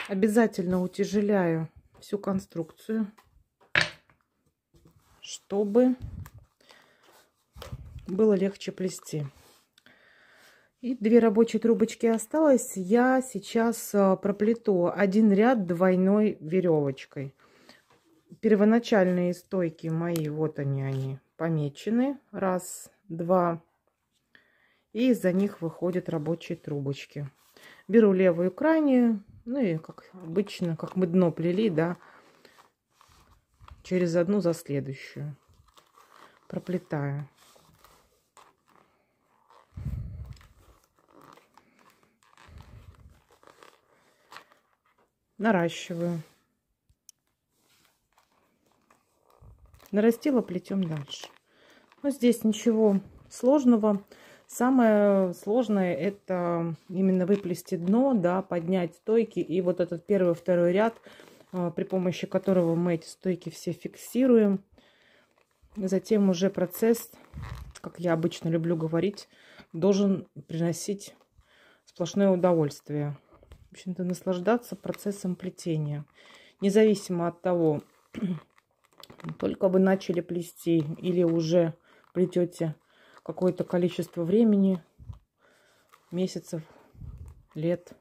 Обязательно утяжеляю всю конструкцию, чтобы было легче плести. И две рабочие трубочки осталось. Я сейчас э, проплету один ряд двойной веревочкой. Первоначальные стойки мои, вот они, они помечены. Раз, два, три и из-за них выходят рабочие трубочки. Беру левую крайнюю, ну и как обычно, как мы дно плели, да, через одну за следующую. Проплетаю. Наращиваю. Нарастила, плетем дальше. Но здесь ничего сложного. Самое сложное это именно выплести дно, да, поднять стойки и вот этот первый-второй ряд, а, при помощи которого мы эти стойки все фиксируем. Затем уже процесс, как я обычно люблю говорить, должен приносить сплошное удовольствие. В общем-то, наслаждаться процессом плетения. Независимо от того, только вы начали плести или уже плетете какое-то количество времени, месяцев, лет.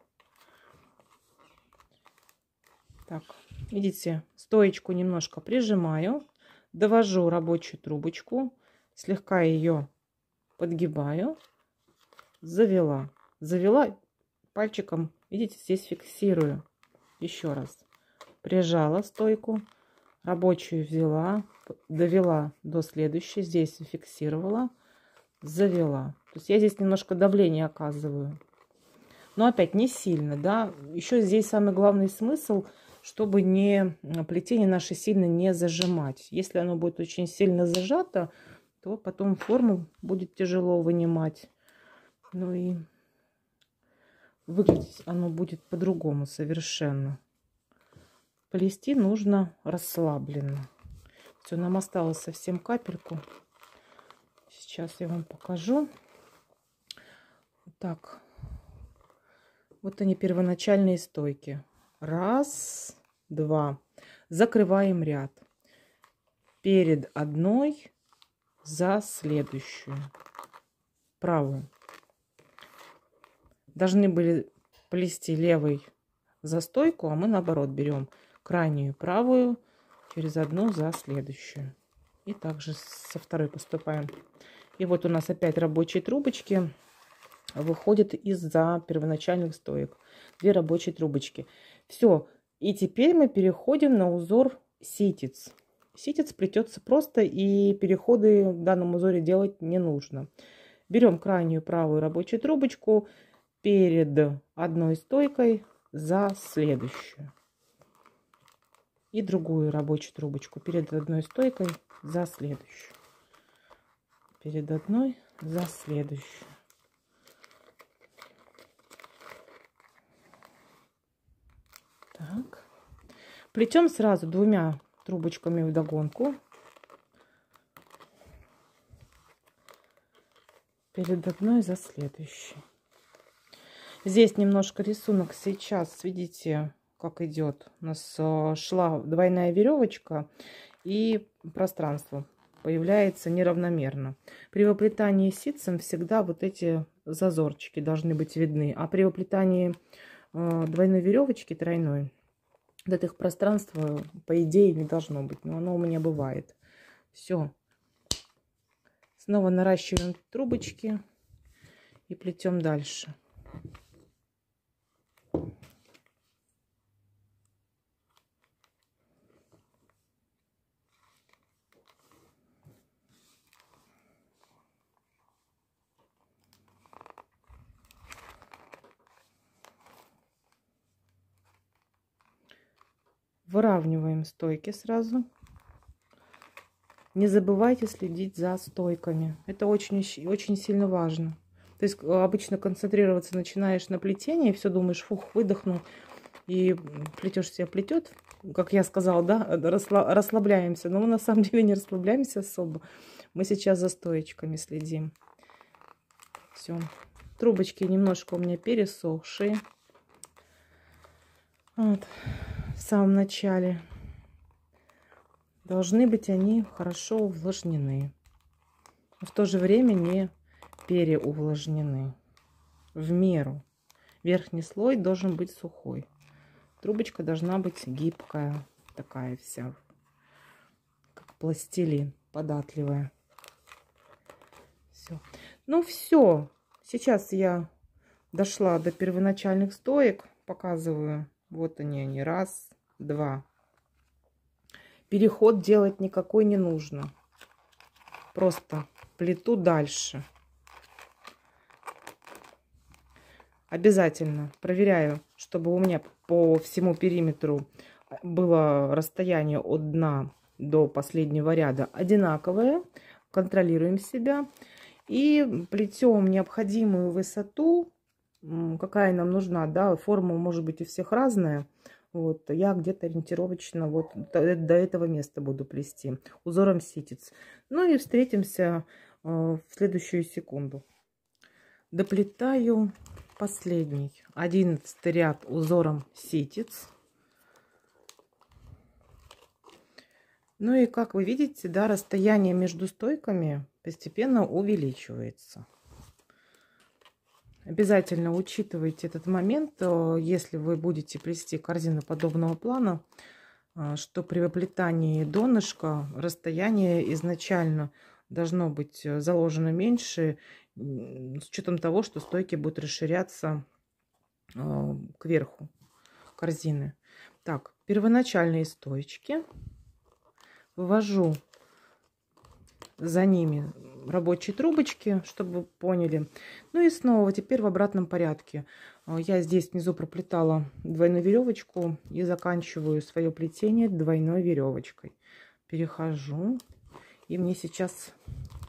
Так, видите, стоечку немножко прижимаю, довожу рабочую трубочку, слегка ее подгибаю, завела. Завела пальчиком, видите, здесь фиксирую. Еще раз. Прижала стойку, рабочую взяла, довела до следующей, здесь фиксировала завела. То есть я здесь немножко давление оказываю. Но опять не сильно, да. Еще здесь самый главный смысл, чтобы не плетение наше сильно не зажимать. Если оно будет очень сильно зажато, то потом форму будет тяжело вынимать. Ну и выглядеть оно будет по-другому совершенно. Плести нужно расслабленно. Все, нам осталось совсем капельку. Сейчас я вам покажу. Так, вот они первоначальные стойки. Раз, два. Закрываем ряд. Перед одной за следующую. Правую. Должны были плести левой за стойку, а мы наоборот берем крайнюю правую через одну за следующую. И также со второй поступаем. И вот у нас опять рабочие трубочки выходят из-за первоначальных стоек. Две рабочие трубочки. Все. И теперь мы переходим на узор ситец. Ситец плетется просто и переходы в данном узоре делать не нужно. Берем крайнюю правую рабочую трубочку перед одной стойкой за следующую. И другую рабочую трубочку перед одной стойкой за следующую перед одной за следующую. Так. Плетем сразу двумя трубочками в догонку. Перед одной за следующей. Здесь немножко рисунок сейчас, видите, как идет. У нас а, шла двойная веревочка и пространство появляется неравномерно. При воплетании ситцем всегда вот эти зазорчики должны быть видны. А при воплетании э, двойной веревочки, тройной, вот этих пространств по идее, не должно быть. Но оно у меня бывает. Все. Снова наращиваем трубочки и плетем дальше. Выравниваем стойки сразу. Не забывайте следить за стойками. Это очень, очень сильно важно. То есть э, обычно концентрироваться начинаешь на плетении, все думаешь, фух, выдохнул, и плетешь себя плетет. Как я сказала, да, э, расслабляемся. Но мы на самом деле не расслабляемся особо. Мы сейчас за стоечками следим. Все. Трубочки немножко у меня пересохшие. Вот самом начале. Должны быть они хорошо увлажнены. Но в то же время не переувлажнены. В меру. Верхний слой должен быть сухой. Трубочка должна быть гибкая, такая вся, как пластилин, податливая. Все. Ну все. Сейчас я дошла до первоначальных стоек. Показываю. Вот они, они. Раз, Два. Переход делать никакой не нужно. Просто плиту дальше. Обязательно проверяю, чтобы у меня по всему периметру было расстояние от дна до последнего ряда одинаковое. Контролируем себя. И плетем необходимую высоту, какая нам нужна. Да, форма может быть у всех разная. Вот, я где-то ориентировочно вот до, э, до этого места буду плести узором ситец. Ну и встретимся э, в следующую секунду. Доплетаю последний, одиннадцатый ряд узором ситец. Ну и как вы видите, да, расстояние между стойками постепенно увеличивается. Обязательно учитывайте этот момент, э, если вы будете плести корзину подобного плана, э, что при выплетании донышка расстояние изначально должно быть э, заложено меньше, с учетом того, что стойки будут расширяться кверху корзины. Так, первоначальные стоечки. Ввожу за ними Рабочие трубочки, чтобы вы поняли. Ну и снова теперь в обратном порядке. Э, я здесь внизу проплетала двойную веревочку и заканчиваю свое плетение двойной веревочкой. Перехожу, и мне сейчас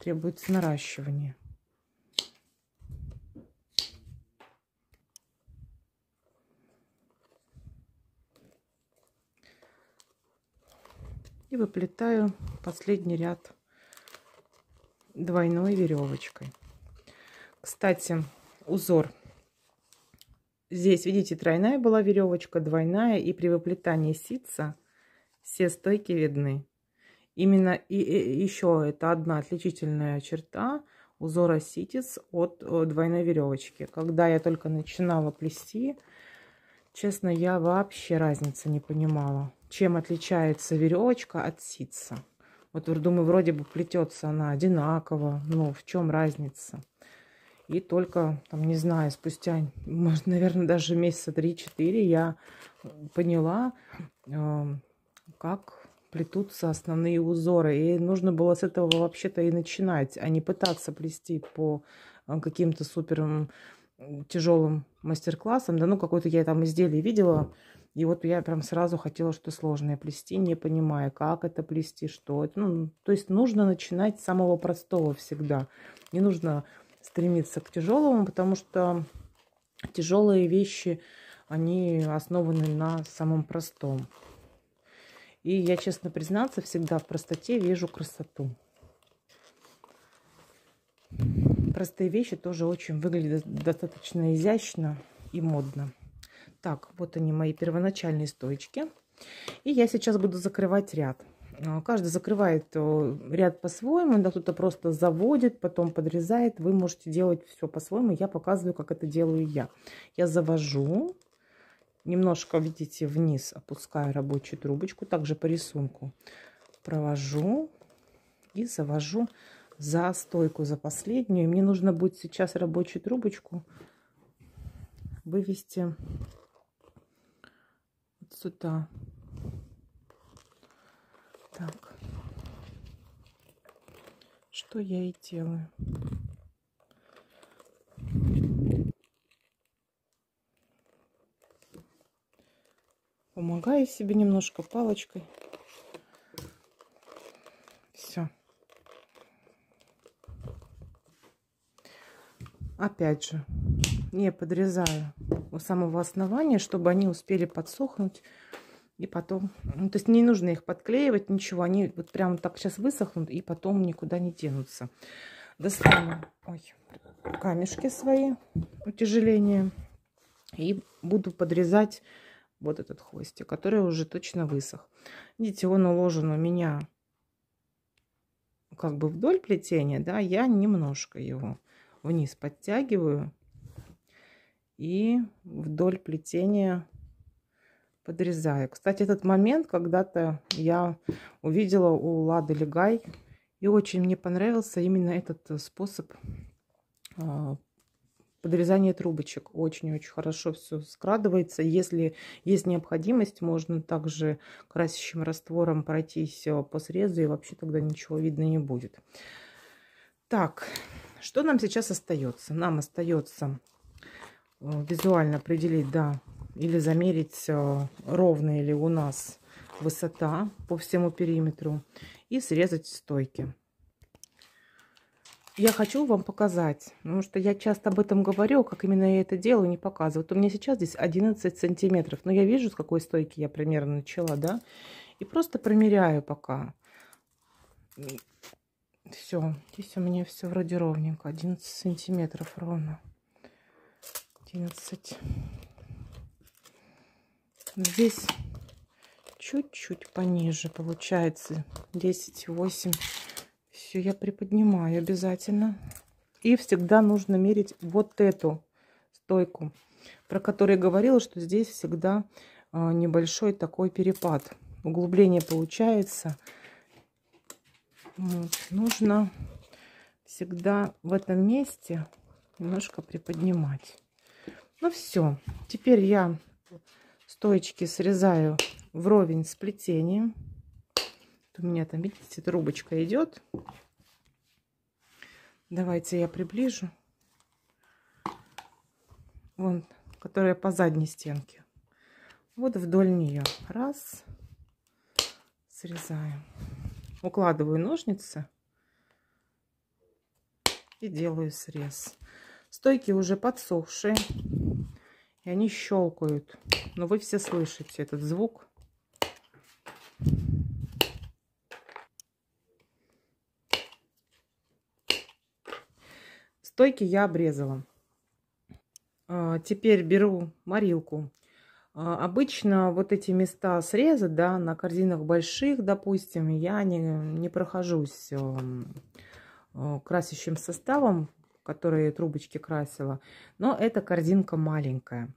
требуется наращивание. и выплетаю последний ряд двойной веревочкой. Кстати, узор здесь, видите, тройная была веревочка, двойная, и при выплетании ситца все стойки видны. Именно и, и еще это одна отличительная черта узора ситец от э, двойной веревочки. Когда я только начинала плести, честно, я вообще разницы не понимала, чем отличается веревочка от ситца. Вот думаю, вроде бы плетется она одинаково. но в чем разница? И только, там, не знаю, спустя, может, наверное, даже месяца 3-4 я поняла, эм, как плетутся основные узоры. И нужно было с этого вообще-то и начинать, а не пытаться плести по э, каким-то супер тяжелым мастер классам Да ну, какое-то я там изделие видела, и вот я прям сразу хотела что сложное плести, не понимая, как это плести, что это. Ну, то есть нужно начинать с самого простого всегда. Не нужно стремиться к тяжелому, потому что тяжелые вещи, они основаны на самом простом. И я, честно признаться, всегда в простоте вижу красоту. Простые вещи тоже очень выглядят достаточно изящно и модно. Так, вот они мои первоначальные стоечки. И я сейчас буду закрывать ряд. А, каждый закрывает э, ряд по-своему, да, кто-то просто заводит, потом подрезает. Вы можете делать все по-своему. Я показываю, как это делаю я. Я завожу, немножко, видите, вниз опускаю рабочую трубочку, также по рисунку провожу и завожу за стойку, за последнюю. мне нужно будет сейчас рабочую трубочку вывести красота. Так. Что я и делаю. Помогаю себе немножко палочкой. Все. Опять же, не подрезаю у самого основания, чтобы они успели подсохнуть. И потом, ну, то есть не нужно их подклеивать, ничего. Они вот прям так сейчас высохнут и потом никуда не денутся. Достану ой, камешки свои, утяжеления И буду подрезать вот этот хвостик, который уже точно высох. Видите, он уложен у меня как бы вдоль плетения, да, я немножко его вниз подтягиваю, и вдоль плетения подрезаю. Кстати, этот момент когда-то я увидела у Лады Легай, и очень мне понравился именно этот э, способ а, подрезания трубочек. Очень-очень хорошо все скрадывается. Если есть необходимость, можно также красящим раствором пройтись э, по срезу, и вообще тогда ничего видно не будет. Так, что нам сейчас остается? Нам остается Э, визуально определить, да, или замерить, э, ровно или у нас высота по всему периметру, и срезать стойки. Я хочу вам показать, потому что я часто об этом говорю, как именно я это делаю, не показываю. Вот у меня сейчас здесь 11 сантиметров, но я вижу, с какой стойки я примерно начала, да, и просто промеряю пока. Все, здесь у меня все вроде ровненько, 11 сантиметров ровно. 11. Здесь чуть-чуть пониже получается 10, 8. Все, я приподнимаю обязательно. И всегда нужно мерить вот эту стойку, про которую я говорила, что здесь всегда а, небольшой такой перепад. Углубление получается. Вот. Нужно всегда в этом месте немножко приподнимать. Ну все, теперь я стоечки срезаю вровень с плетением. у меня там, видите, трубочка идет. Давайте я приближу. Вон, которая по задней стенке. Вот вдоль нее. Раз. Срезаю. Укладываю ножницы. И делаю срез. Стойки уже подсохшие. И они щелкают. Но вы все слышите этот звук. Стойки я обрезала. А, теперь беру морилку. А, обычно вот эти места среза, да, на корзинах больших, допустим, я не, не прохожусь эм, э, красящим составом, которые трубочки красила. Но эта корзинка маленькая.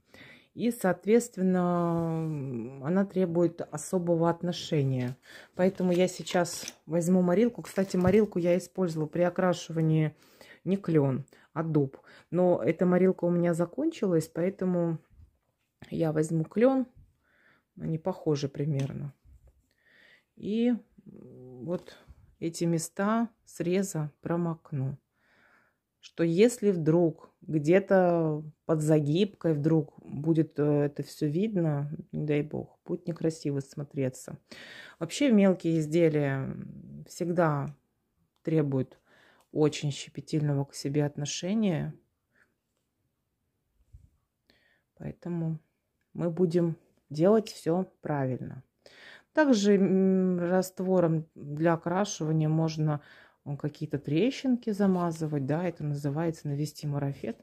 И, соответственно, она требует особого отношения. Поэтому я сейчас возьму морилку. Кстати, морилку я использовала при окрашивании не клен, а дуб. Но эта морилка у меня закончилась, поэтому я возьму клен. Они похожи примерно. И вот эти места среза промокну что если вдруг где-то под загибкой вдруг будет э, это все видно, дай бог, будет некрасиво смотреться. Вообще мелкие изделия всегда требуют очень щепетильного к себе отношения. Поэтому мы будем делать все правильно. Также раствором для окрашивания можно какие-то трещинки замазывать, да, это называется навести марафет.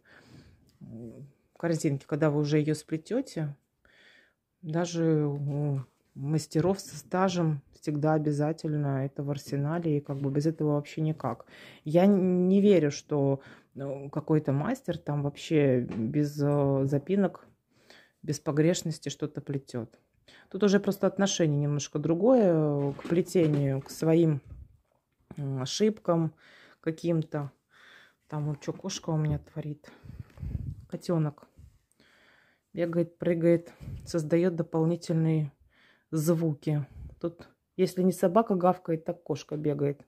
Корзинки, когда вы уже ее сплетете, даже у мастеров со стажем всегда обязательно это в арсенале, и как бы без этого вообще никак. Я не верю, что ну, какой-то мастер там вообще без э, запинок, без погрешности что-то плетет. Тут уже просто отношение немножко другое э, к плетению, к своим ошибкам каким-то. Там вот что кошка у меня творит. Котенок бегает, прыгает, создает дополнительные звуки. Тут, если не собака гавкает, так кошка бегает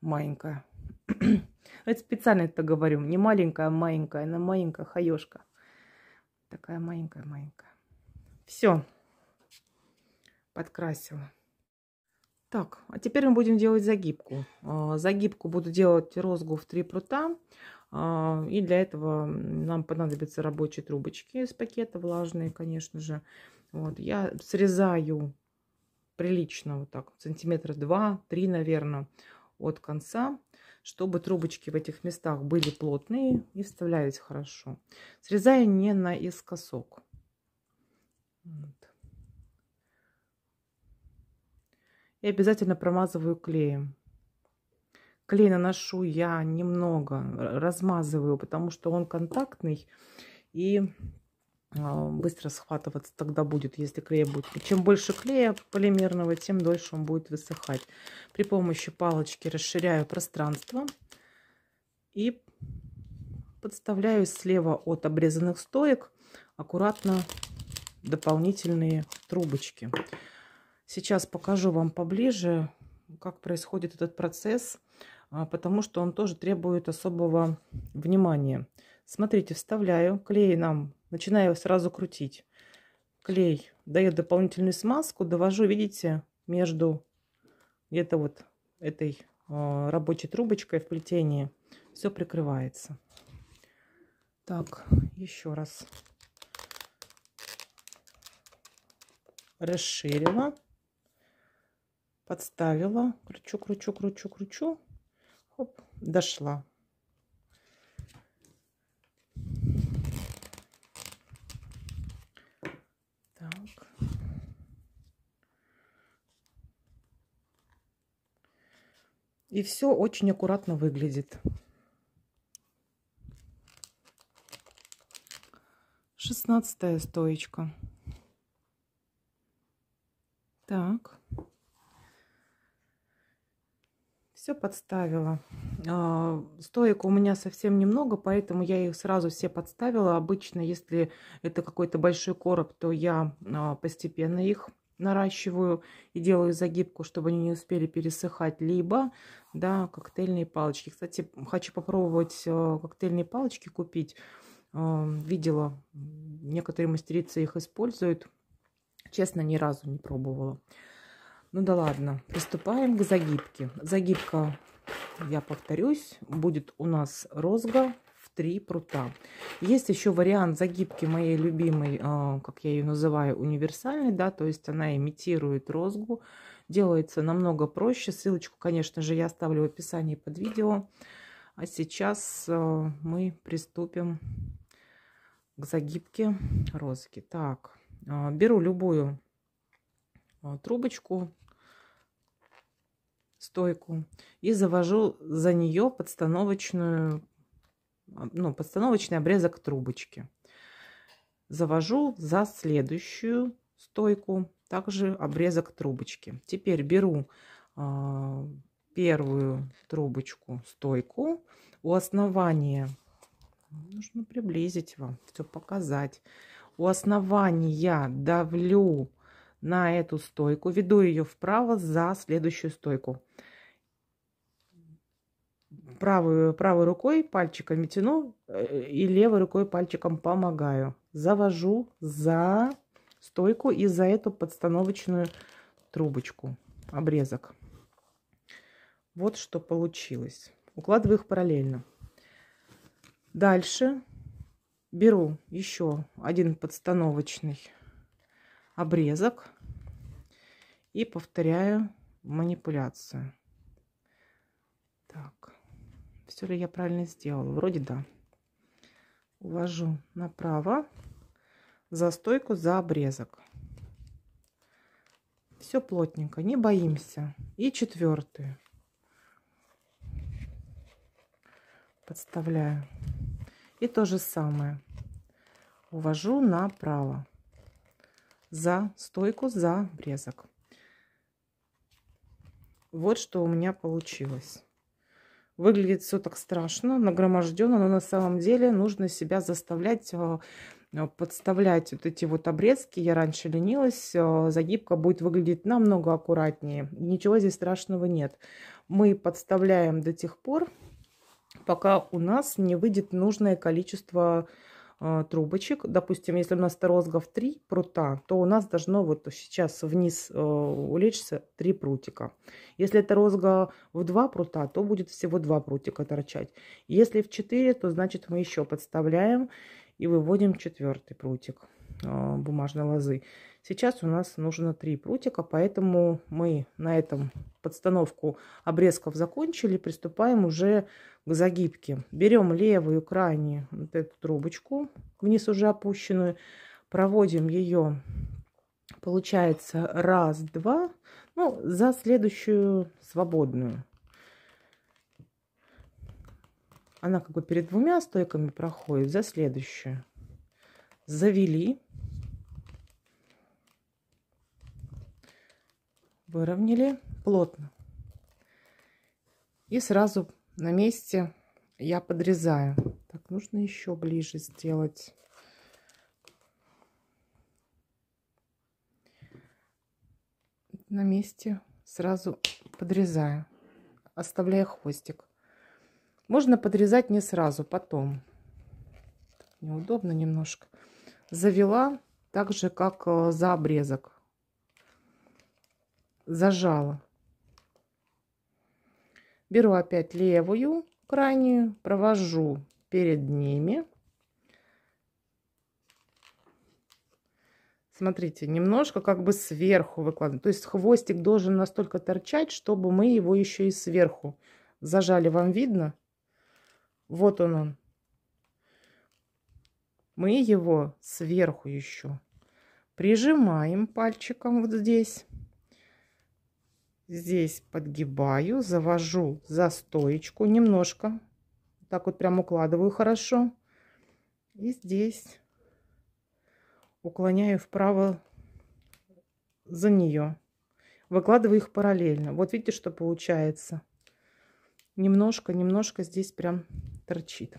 маленькая. Это специально это говорю. Не маленькая, а маленькая. Она маленькая хаешка. Такая маленькая-маленькая. Все. Подкрасила. Так, а теперь мы будем делать загибку. А, загибку буду делать розгу в три прута. А, и для этого нам понадобятся рабочие трубочки из пакета, влажные, конечно же. Вот, я срезаю прилично, вот так, сантиметра два-три, наверное, от конца, чтобы трубочки в этих местах были плотные и вставлялись хорошо. Срезаю не наискосок. И обязательно промазываю клеем. Клей наношу я немного, размазываю, потому что он контактный. И а, быстро схватываться тогда будет, если клей будет. Чем больше клея полимерного, тем дольше он будет высыхать. При помощи палочки расширяю пространство и подставляю слева от обрезанных стоек аккуратно дополнительные трубочки. Сейчас покажу вам поближе, как происходит этот процесс, а, потому что он тоже требует особого внимания. Смотрите, вставляю клей нам, начинаю сразу крутить. Клей дает дополнительную смазку, довожу, видите, между где-то вот этой а, рабочей трубочкой в плетении. Все прикрывается. Так, еще раз расширила подставила, кручу, кручу, кручу, кручу, хоп, дошла. Так. И все очень аккуратно выглядит. Шестнадцатая стоечка. Так. Все подставила. А, стоек у меня совсем немного, поэтому я их сразу все подставила. Обычно, если это какой-то большой короб, то я а, постепенно их наращиваю и делаю загибку, чтобы они не успели пересыхать. Либо, да, коктейльные палочки. Кстати, хочу попробовать а, коктейльные палочки купить. Видела, некоторые мастерицы их используют. Честно, ни разу не пробовала. Ну да ладно, приступаем к загибке. Загибка, я повторюсь, будет у нас розга в три прута. Есть еще вариант загибки моей любимой, а, как я ее называю, универсальной, да, то есть она имитирует розгу. Делается намного проще. Ссылочку, конечно же, я оставлю в описании под видео. А сейчас а, мы приступим к загибке розги. Так, а, беру любую а, трубочку, стойку и завожу за нее подстановочную, а, ну, подстановочный обрезок трубочки. Завожу за следующую стойку также обрезок трубочки. Теперь беру э, первую трубочку, стойку. У основания, нужно приблизить вам, все показать. У основания давлю на эту стойку, веду ее вправо за следующую стойку. Правую, правой рукой пальчиками тяну э, и левой рукой пальчиком помогаю. Завожу за стойку и за эту подстановочную трубочку, обрезок. Вот что получилось. Укладываю их параллельно. Дальше беру еще один подстановочный обрезок и повторяю манипуляцию. Так, все ли я правильно сделала? Вроде да. Увожу направо за стойку, за обрезок. Все плотненько, не боимся. И четвертую. Подставляю. И то же самое. Увожу направо за стойку, за обрезок. Вот что у меня получилось. Выглядит все так страшно, нагроможденно, но на самом деле нужно себя заставлять а, а, подставлять вот эти вот обрезки. Я раньше ленилась, а, загибка будет выглядеть намного аккуратнее. Ничего здесь страшного нет. Мы подставляем до тех пор, пока у нас не выйдет нужное количество обрезок а, трубочек. Допустим, если у нас розгов 3 прута, то у нас должно вот сейчас вниз э, улечься 3 прутика. Если это розга в 2 прута, то будет всего 2 прутика торчать. Если в 4, то значит мы еще подставляем и выводим четвертый прутик а, бумажной лозы. Сейчас у нас нужно 3 прутика, поэтому мы на этом подстановку обрезков закончили. Приступаем уже к к загибке. Берем левую крайнюю вот эту трубочку, вниз уже опущенную, проводим ее, получается, раз, два, ну, за следующую свободную. Она как бы перед двумя стойками проходит, за следующую. Завели. Выровняли плотно. И сразу на месте я подрезаю. Так, нужно еще ближе сделать. На месте сразу подрезаю, оставляя хвостик. Можно подрезать не сразу, потом. Неудобно немножко. Завела так же, как э, за обрезок. Зажала. Беру опять левую крайнюю, провожу перед ними. Смотрите, немножко как бы сверху выкладываем. То есть хвостик должен настолько торчать, чтобы мы его еще и сверху зажали. Вам видно? Вот он он. Мы его сверху еще прижимаем пальчиком вот здесь здесь подгибаю, завожу за стоечку немножко. Так вот прям укладываю хорошо. И здесь уклоняю вправо за нее. Выкладываю их параллельно. Вот видите, что получается. Немножко, немножко здесь прям торчит.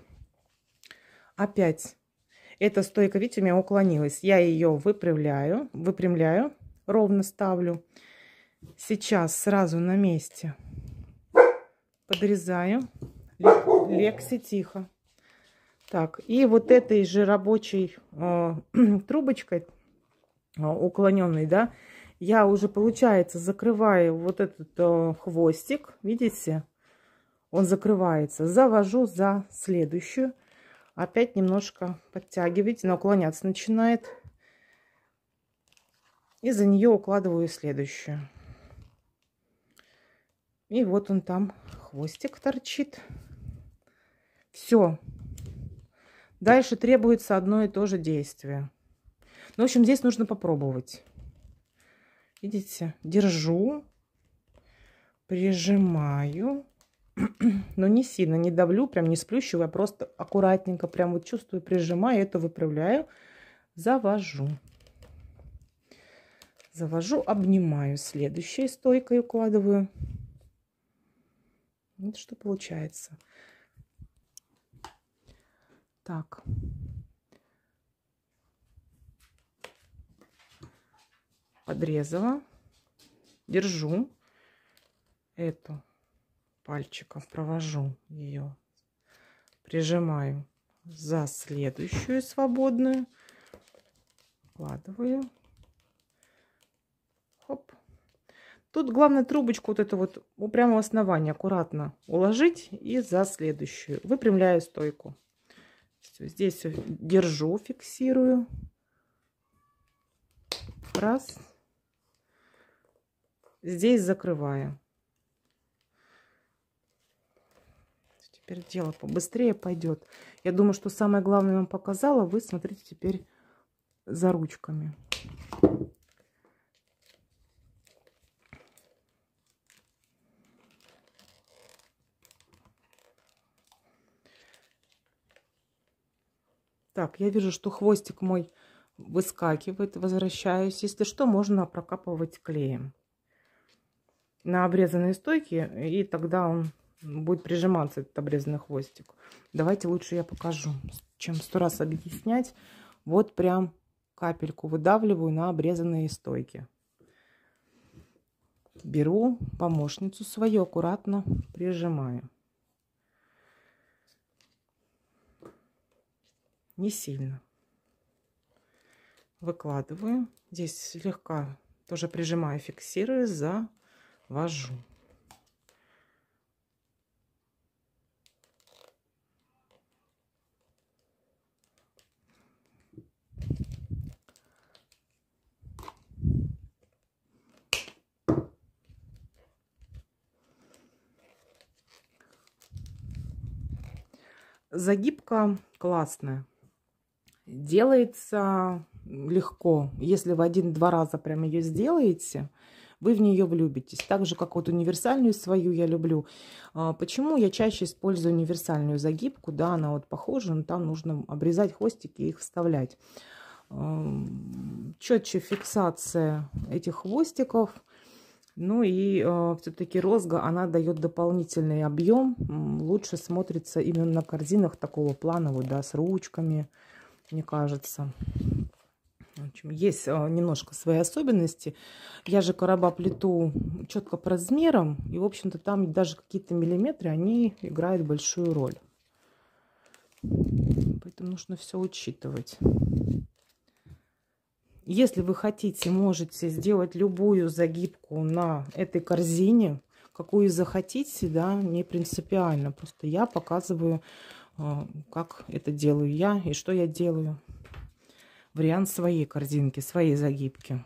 Опять. Эта стойка, видите, у меня уклонилась. Я ее выпрямляю, выпрямляю, ровно ставлю сейчас сразу на месте подрезаю. Лекси тихо. Так, и вот этой же рабочей э, трубочкой, э, уклоненной, да, я уже, получается, закрываю вот этот э, хвостик, видите, он закрывается, завожу за следующую, опять немножко подтягивать, она уклоняться начинает, и за нее укладываю следующую. И вот он там, хвостик торчит. Все. Дальше требуется одно и то же действие. Ну, в общем, здесь нужно попробовать. Видите, держу, прижимаю, но не сильно, не давлю, прям не сплющиваю, а просто аккуратненько, прям вот чувствую, прижимаю, это выправляю, завожу. Завожу, обнимаю, следующей стойкой укладываю. Вот что получается. Так. Подрезала. Держу эту пальчиком, провожу ее. Прижимаю за следующую свободную. Вкладываю Тут главное трубочку вот это вот прямо в основание аккуратно уложить и за следующую. Выпрямляю стойку. Все, здесь держу, фиксирую. Раз. Здесь закрываю. Теперь дело побыстрее пойдет. Я думаю, что самое главное вам показала. Вы смотрите теперь за ручками. Так, я вижу, что хвостик мой выскакивает, возвращаюсь. Если что, можно прокапывать клеем на обрезанные стойки, и тогда он будет прижиматься, этот обрезанный хвостик. Давайте лучше я покажу, чем сто раз объяснять. Вот прям капельку выдавливаю на обрезанные стойки. Беру помощницу свою, аккуратно прижимаю. не сильно. Выкладываю. Здесь слегка тоже прижимаю, фиксирую, завожу. Загибка классная делается легко. Если вы один-два раза прям ее сделаете, вы в нее влюбитесь. Так же, как вот универсальную свою я люблю. А, почему я чаще использую универсальную загибку? Да, она вот похожа, но там нужно обрезать хвостики и их вставлять. Четче фиксация этих хвостиков. Ну и э, а, все-таки розга, она дает дополнительный объем. Лучше смотрится именно на корзинах такого плана, вот, да, с ручками мне кажется. В общем, есть а, немножко свои особенности. Я же короба плиту четко по размерам. И, в общем-то, там даже какие-то миллиметры, они играют большую роль. Поэтому нужно все учитывать. Если вы хотите, можете сделать любую загибку на этой корзине, какую захотите, да, не принципиально. Просто я показываю а, как это делаю я и что я делаю. Вариант своей корзинки, своей загибки.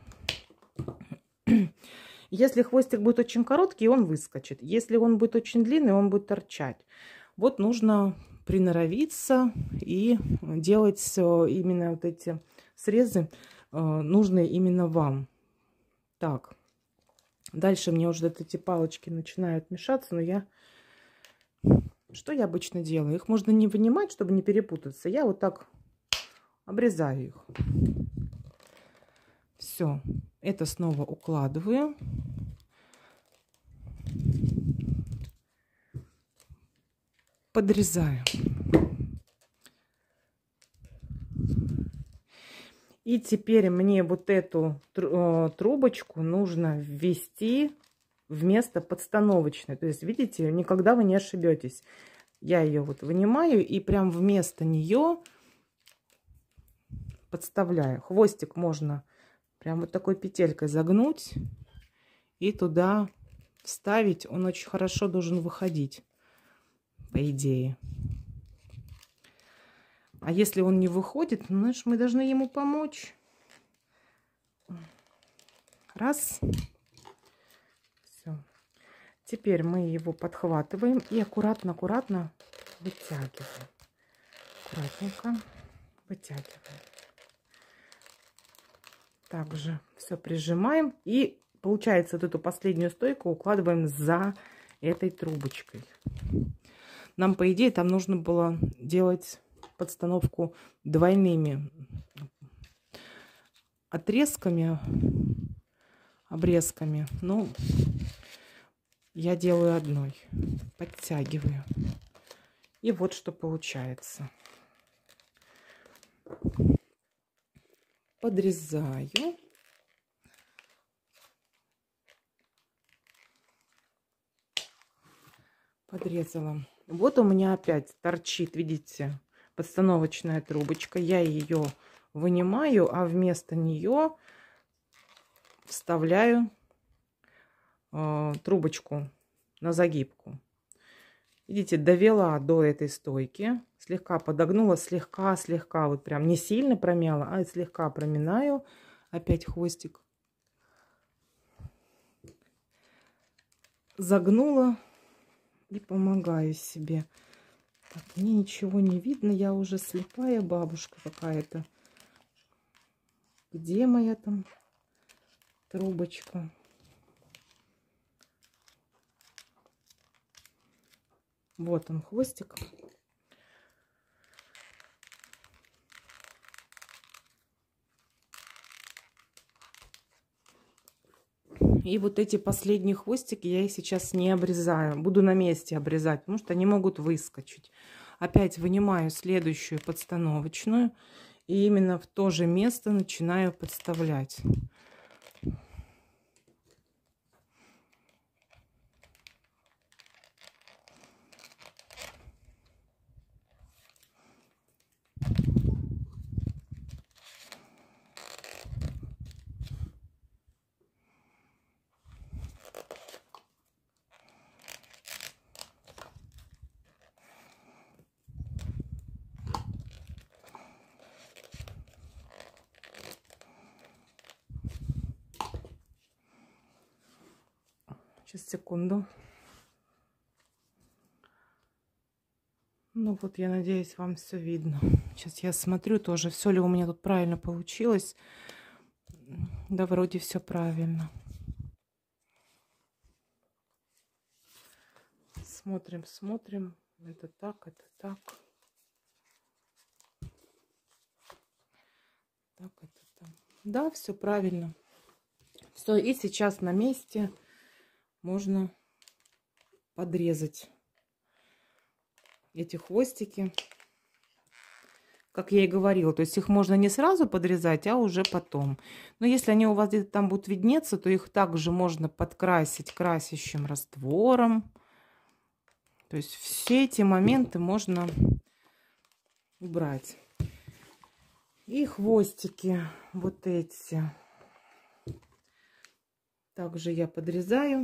Если хвостик будет очень короткий, он выскочит. Если он будет очень длинный, он будет торчать. Вот нужно приноровиться и делать именно вот эти срезы, а, нужные именно вам. Так, дальше мне уже вот эти палочки начинают мешаться, но я что я обычно делаю? Их можно не вынимать, чтобы не перепутаться. Я вот так обрезаю их. Все. Это снова укладываю. Подрезаю. И теперь мне вот эту э, трубочку нужно ввести вместо подстановочной. То есть, видите, никогда вы не ошибетесь. Я ее вот вынимаю и прям вместо нее подставляю. Хвостик можно прям вот такой петелькой загнуть и туда вставить. Он очень хорошо должен выходить, по идее. А если он не выходит, ну, значит, мы должны ему помочь. Раз. Раз. Теперь мы его подхватываем и аккуратно-аккуратно вытягиваем. Аккуратненько вытягиваем. Также все прижимаем и получается вот эту последнюю стойку укладываем за этой трубочкой. Нам, по идее, там нужно было делать подстановку двойными отрезками, обрезками. Но ну, я делаю одной. Подтягиваю. И вот что получается. Подрезаю. Подрезала. Вот у меня опять торчит, видите, подстановочная трубочка. Я ее вынимаю, а вместо нее вставляю Э, трубочку на загибку. Видите, довела до этой стойки, слегка подогнула, слегка-слегка, вот прям не сильно промяла, а слегка проминаю. Опять хвостик. Загнула и помогаю себе. Так, мне ничего не видно, я уже слепая бабушка какая-то. Где моя там трубочка? Вот он, хвостик. И вот эти последние хвостики я сейчас не обрезаю. Буду на месте обрезать, потому что они могут выскочить. Опять вынимаю следующую подстановочную. И именно в то же место начинаю подставлять. секунду. Ну вот, я надеюсь, вам все видно. Сейчас я смотрю тоже, все ли у меня тут правильно получилось. Да, вроде все правильно. Смотрим, смотрим. Это так, это так. Так, это там. Да, все правильно. Все, и сейчас на месте можно подрезать эти хвостики. Как я и говорила, то есть их можно не сразу подрезать, а уже потом. Но если они у вас где-то там будут виднеться, то их также можно подкрасить красящим раствором. То есть все эти моменты можно убрать. И хвостики вот эти. Также я подрезаю.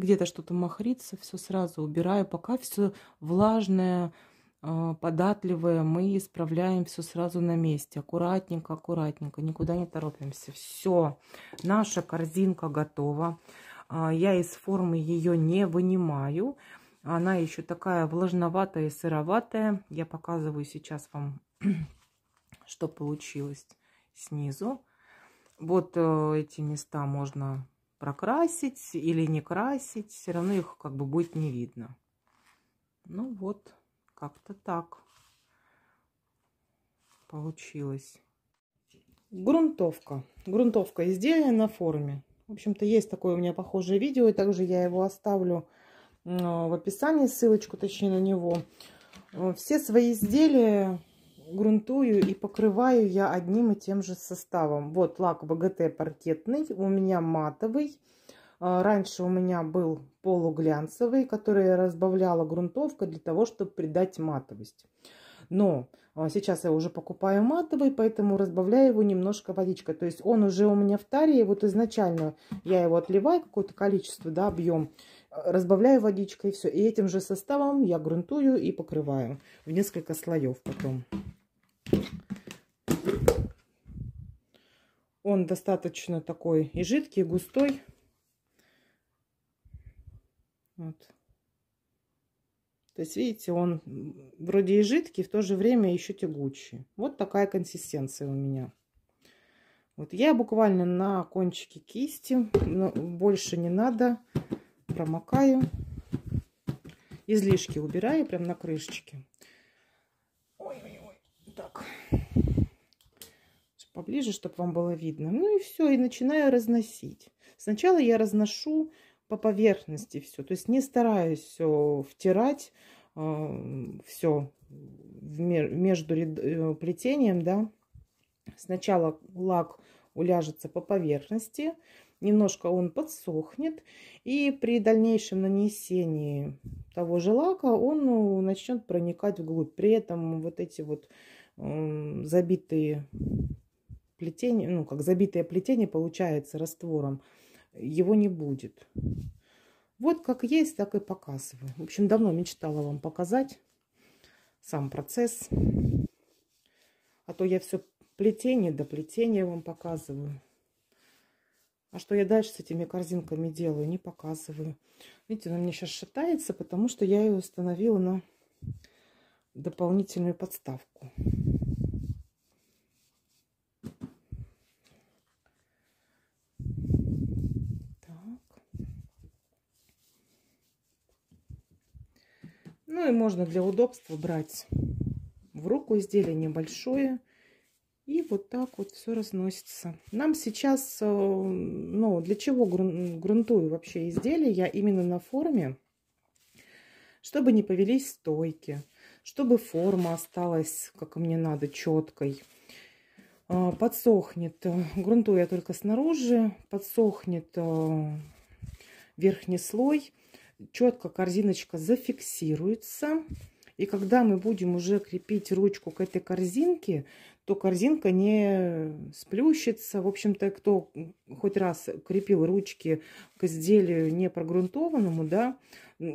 где-то что-то махрится, все сразу убираю, пока все влажное, а, податливое, мы исправляем все сразу на месте, аккуратненько, аккуратненько, никуда не торопимся. Все, наша корзинка готова, а, я из формы ее не вынимаю, она еще такая влажноватая сыроватая, я показываю сейчас вам, что получилось снизу. Вот э, эти места можно прокрасить или не красить, все равно их как бы будет не видно. Ну вот, как-то так получилось. Грунтовка. Грунтовка изделия на форме. В общем-то, есть такое у меня похожее видео, и также я его оставлю э, в описании, ссылочку точнее на него. Э, все свои изделия грунтую и покрываю я одним и тем же составом. Вот лак БГТ паркетный, у меня матовый. А, раньше у меня был полуглянцевый, который я разбавляла грунтовка для того, чтобы придать матовость. Но а, сейчас я уже покупаю матовый, поэтому разбавляю его немножко водичкой. То есть он уже у меня в таре, и вот изначально я его отливаю какое-то количество, да, объем, а, разбавляю водичкой, и все. И этим же составом я грунтую и покрываю в несколько слоев потом. Он достаточно такой и жидкий, и густой. Вот. То есть, видите, он вроде и жидкий, в то же время еще тягучий. Вот такая консистенция у меня. Вот я буквально на кончике кисти, но больше не надо, промокаю. Излишки убираю прям на крышечке. Ой-ой-ой, так поближе, чтобы вам было видно. Ну и все, и начинаю разносить. Сначала я разношу по поверхности все, то есть не стараюсь все втирать, э, эм, все между ряд, э, плетением, да. Сначала лак уляжется по поверхности, немножко он подсохнет, и при дальнейшем нанесении того же лака он ну, начнет проникать вглубь. При этом вот эти вот э, забитые плетение, ну, как забитое плетение получается раствором, его не будет. Вот как есть, так и показываю. В общем, давно мечтала вам показать сам процесс. А то я все плетение до плетения вам показываю. А что я дальше с этими корзинками делаю, не показываю. Видите, она мне сейчас шатается, потому что я ее установила на дополнительную подставку. можно для удобства брать в руку. Изделие небольшое. И вот так вот все разносится. Нам сейчас, э, ну, для чего грунтую вообще изделие? Я именно на форме, чтобы не повелись стойки, чтобы форма осталась, как мне надо, четкой. Э, подсохнет. Э, грунтую я только снаружи. Подсохнет верхний слой четко корзиночка зафиксируется. И когда мы будем уже крепить ручку к этой корзинке, то корзинка не сплющится. В общем-то, кто хоть раз крепил ручки к изделию не прогрунтованному, да,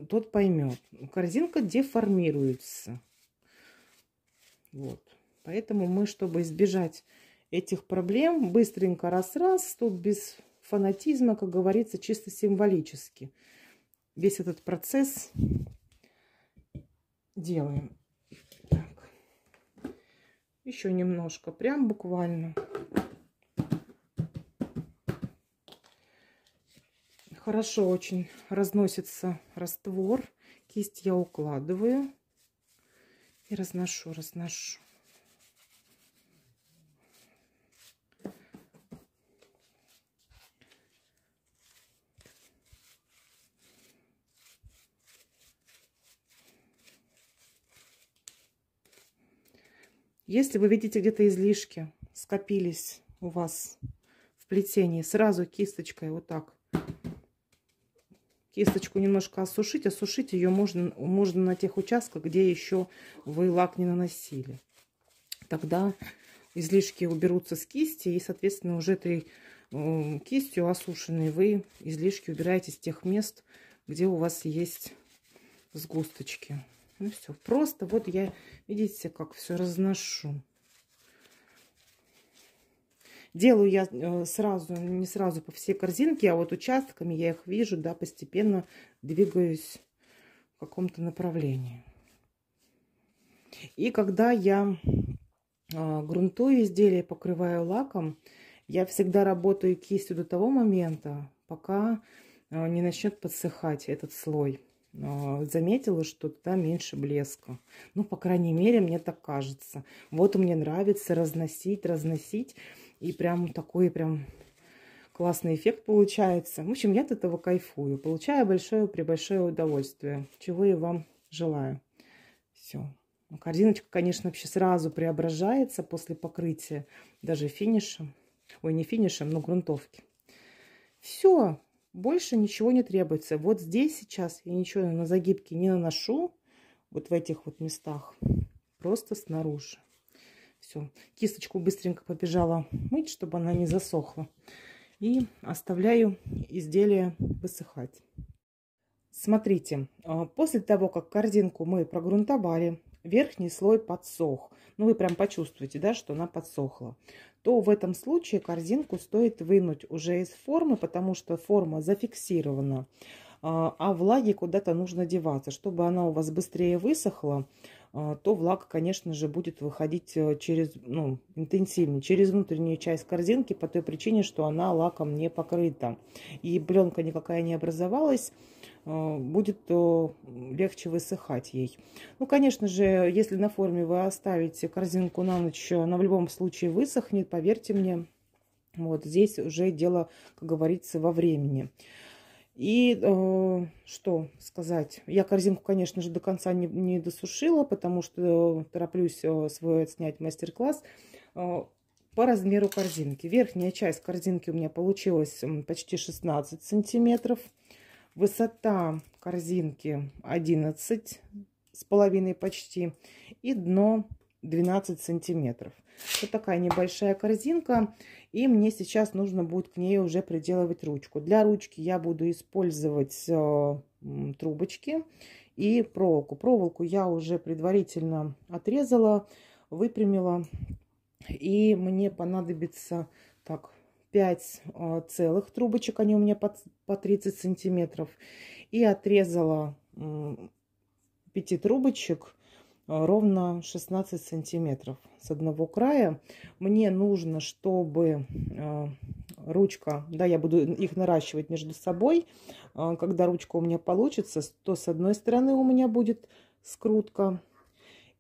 тот поймет. Корзинка деформируется. Вот. Поэтому мы, чтобы избежать этих проблем, быстренько раз-раз, тут без фанатизма, как говорится, чисто символически – весь этот процесс делаем. Так. Еще немножко, прям буквально. Хорошо очень разносится раствор. Кисть я укладываю и разношу, разношу. Если вы видите где-то излишки, скопились у вас в плетении, сразу кисточкой вот так. Кисточку немножко осушить. Осушить ее можно, можно на тех участках, где еще вы лак не наносили. Тогда излишки уберутся с кисти, и, соответственно, уже этой кистью осушенной вы излишки убираете с тех мест, где у вас есть сгусточки. Ну все, просто вот я, видите, как все разношу. Делаю я э, сразу, не сразу по всей корзинке, а вот участками я их вижу, да, постепенно двигаюсь в каком-то направлении. И когда я а, грунтую изделие, покрываю лаком, я всегда работаю кистью до того момента, пока а, не начнет подсыхать этот слой. А, заметила, что туда меньше блеска. Ну, по крайней мере, мне так кажется. Вот мне нравится разносить, разносить. И прям такой прям классный эффект получается. В общем, я от этого кайфую. Получаю большое при большое удовольствие. Чего я вам желаю. Все. Ну, корзиночка, конечно, вообще сразу преображается после покрытия. Даже финишем. Ой, не финишем, но грунтовки. Все. Больше ничего не требуется. Вот здесь сейчас я ничего на загибке не наношу. Вот в этих вот местах. Просто снаружи. Все. Кисточку быстренько побежала мыть, чтобы она не засохла. И оставляю изделие высыхать. Смотрите, а, после того, как корзинку мы прогрунтовали, верхний слой подсох, ну вы прям почувствуете, да, что она подсохла, то в этом случае корзинку стоит вынуть уже из формы, потому что форма зафиксирована, а, а влаге куда-то нужно деваться. Чтобы она у вас быстрее высохла, а, то влага, конечно же, будет выходить э, через, ну, интенсивнее, через внутреннюю часть корзинки по той причине, что она лаком не покрыта. И пленка никакая не образовалась, а, будет э, легче высыхать ей. Ну, конечно же, если на форме вы оставите корзинку на ночь, она в любом случае высохнет, поверьте мне. Вот здесь уже дело, как говорится, во времени. И э, что сказать? Я корзинку, конечно же, до конца не, не досушила, потому что тороплюсь э, свой отснять мастер-класс э, по размеру корзинки. Верхняя часть корзинки у меня получилась почти 16 сантиметров. Высота корзинки 11 с половиной почти и дно 12 сантиметров. Вот такая небольшая корзинка. И мне сейчас нужно будет к ней уже приделывать ручку. Для ручки я буду использовать э, трубочки и проволоку. Проволоку я уже предварительно отрезала, выпрямила. И мне понадобится... Так, 5 а, целых трубочек, они у меня по, по 30 сантиметров. И отрезала 5 трубочек а, ровно 16 сантиметров с одного края. Мне нужно, чтобы а, ручка, да, я буду их наращивать между собой. Когда ручка у меня получится, то с одной стороны у меня будет скрутка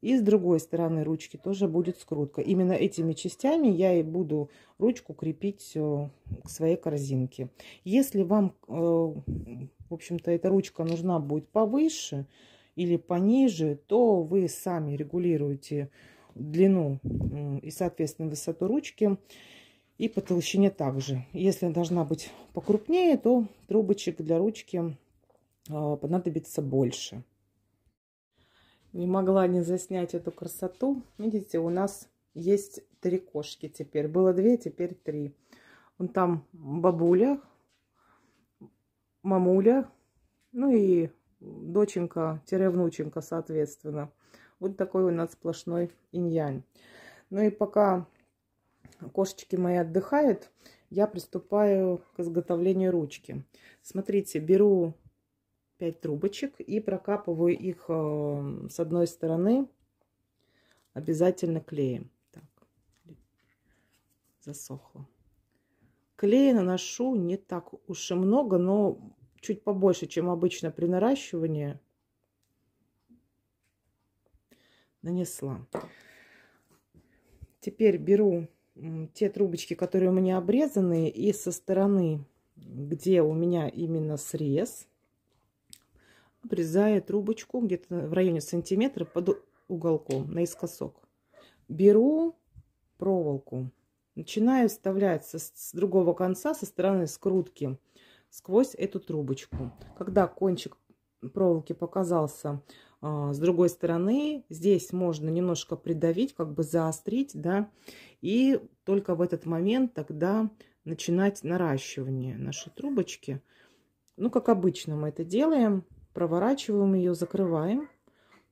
и с другой стороны ручки тоже будет скрутка. Именно этими частями я и буду ручку крепить э, к своей корзинке. Если вам, э, в общем-то, эта ручка нужна будет повыше или пониже, то вы сами регулируете длину и, соответственно, высоту ручки и по толщине также. Если она должна быть покрупнее, то трубочек для ручки э, понадобится больше. Не могла не заснять эту красоту. Видите, у нас есть три кошки теперь. Было две, теперь три. Вон там бабуля, мамуля, ну и доченька-внученька, соответственно. Вот такой у нас сплошной иньянь. Ну и пока кошечки мои отдыхают, я приступаю к изготовлению ручки. Смотрите, беру 5 трубочек и прокапываю их эм, с одной стороны обязательно клеем. Так, засохло. Клея наношу не так уж и много, но чуть побольше, чем обычно при наращивании. Нанесла. Теперь беру те трубочки, которые у меня обрезаны, и со стороны, где у меня именно срез, обрезая трубочку где-то в районе сантиметра под уголком наискосок. Беру проволоку, начинаю вставлять со, с другого конца, со стороны скрутки, сквозь эту трубочку. Когда кончик проволоки показался а, с другой стороны, здесь можно немножко придавить, как бы заострить, да, и только в этот момент тогда начинать наращивание нашей трубочки. Ну, как обычно мы это делаем проворачиваем ее, закрываем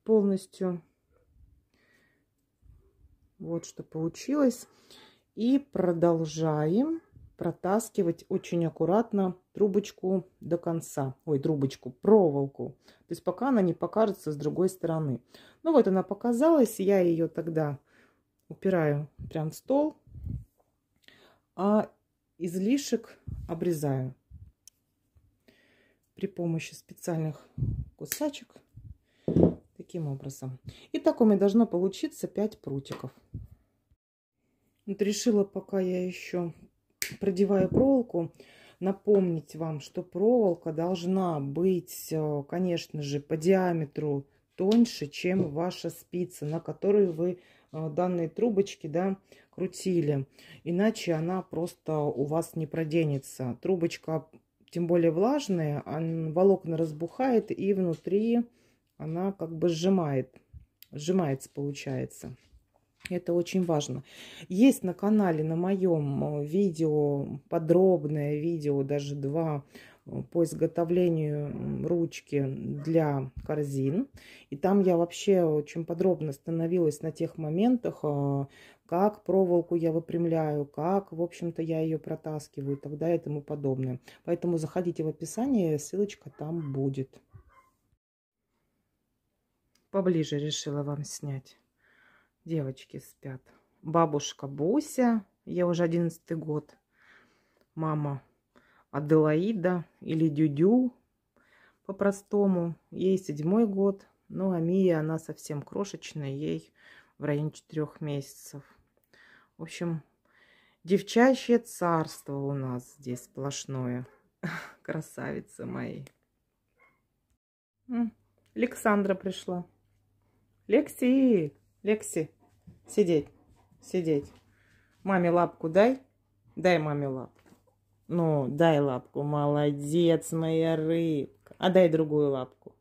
полностью. Вот что получилось. И продолжаем протаскивать очень аккуратно трубочку до конца. Ой, трубочку, проволоку. То есть пока она не покажется с другой стороны. Ну вот она показалась, я ее тогда упираю прям в стол, а излишек обрезаю при помощи специальных кусачек. Таким образом. И так у меня должно получиться 5 прутиков. Вот решила, пока я еще продеваю проволоку, напомнить вам, что проволока должна быть, э, конечно же, по диаметру тоньше, чем ваша спица, на которую вы э, данные трубочки да, крутили. Иначе она просто у вас не проденется. Трубочка тем более влажные, волокна разбухает и внутри она как бы сжимает, сжимается получается. Это очень важно. Есть на канале, на моем э, видео, подробное видео, даже два э, по изготовлению ручки для корзин. И там я вообще очень подробно становилась на тех моментах, э, как проволоку я выпрямляю, как, в общем-то, я ее протаскиваю и так далее и тому подобное. Поэтому заходите в описание, ссылочка там будет. Поближе решила вам снять. Девочки спят. Бабушка Буся, я уже одиннадцатый год. Мама Аделаида или Дюдю по-простому. Ей седьмой год. Ну, а Мия, она совсем крошечная, ей в районе четырех месяцев. В общем, девчачье царство у нас здесь сплошное. Красавицы мои. Александра пришла. Лекси, Лекси, сидеть, сидеть. Маме лапку дай, дай маме лапку. Ну, дай лапку, молодец, моя рыбка. А дай другую лапку.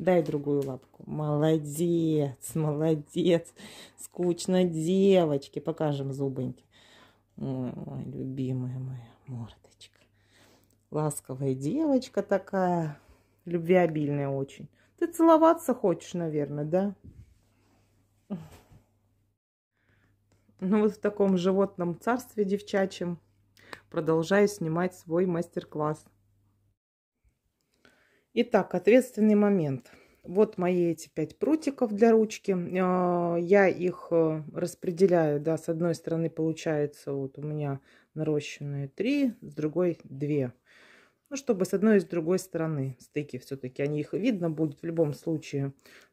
Дай другую лапку. Молодец, молодец. Скучно девочки. Покажем зубоньки. Ой, любимая моя мордочка. Ласковая девочка такая. Любвеобильная очень. Ты целоваться хочешь, наверное, да? Ну вот в таком животном царстве девчачьем продолжаю снимать свой мастер-класс. Итак, ответственный момент. Вот мои эти пять прутиков для ручки. Э, я их э, распределяю, да, с одной стороны получается вот у меня нарощенные три, с другой две. Ну, чтобы с одной и с другой стороны стыки все-таки, они их видно будет в любом случае,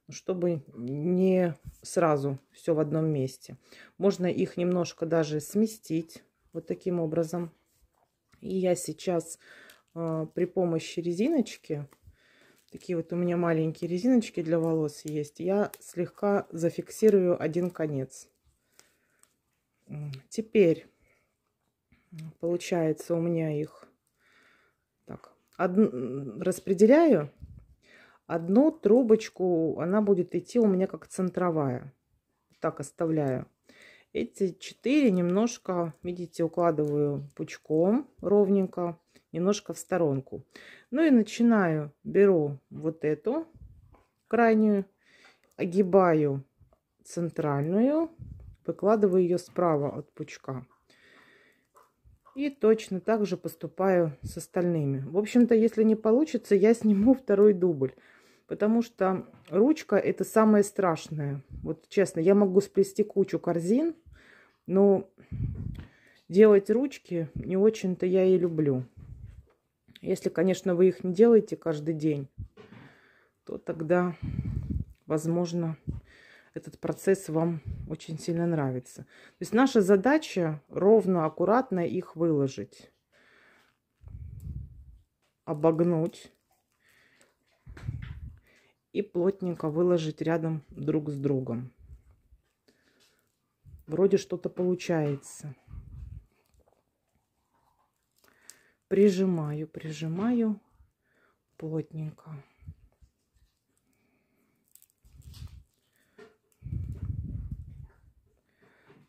чтобы не сразу все в одном месте. Можно их немножко даже сместить вот таким образом. И я сейчас э, при помощи резиночки Такие вот у меня маленькие резиночки для волос есть. Я слегка зафиксирую один конец. Теперь получается у меня их так, од... распределяю. Одну трубочку, она будет идти у меня как центровая. Так оставляю. Эти четыре немножко, видите, укладываю пучком ровненько немножко в сторонку. Ну и начинаю, беру вот эту крайнюю, огибаю центральную, выкладываю ее справа от пучка. И точно так же поступаю с остальными. В общем-то, если не получится, я сниму второй дубль. Потому что ручка это самое страшное. Вот честно, я могу сплести кучу корзин, но делать ручки не очень-то я и люблю. Если, конечно, вы их не делаете каждый день, то тогда, возможно, этот процесс вам очень сильно нравится. То есть наша задача ровно, аккуратно их выложить, обогнуть и плотненько выложить рядом друг с другом. Вроде что-то получается. прижимаю, прижимаю плотненько.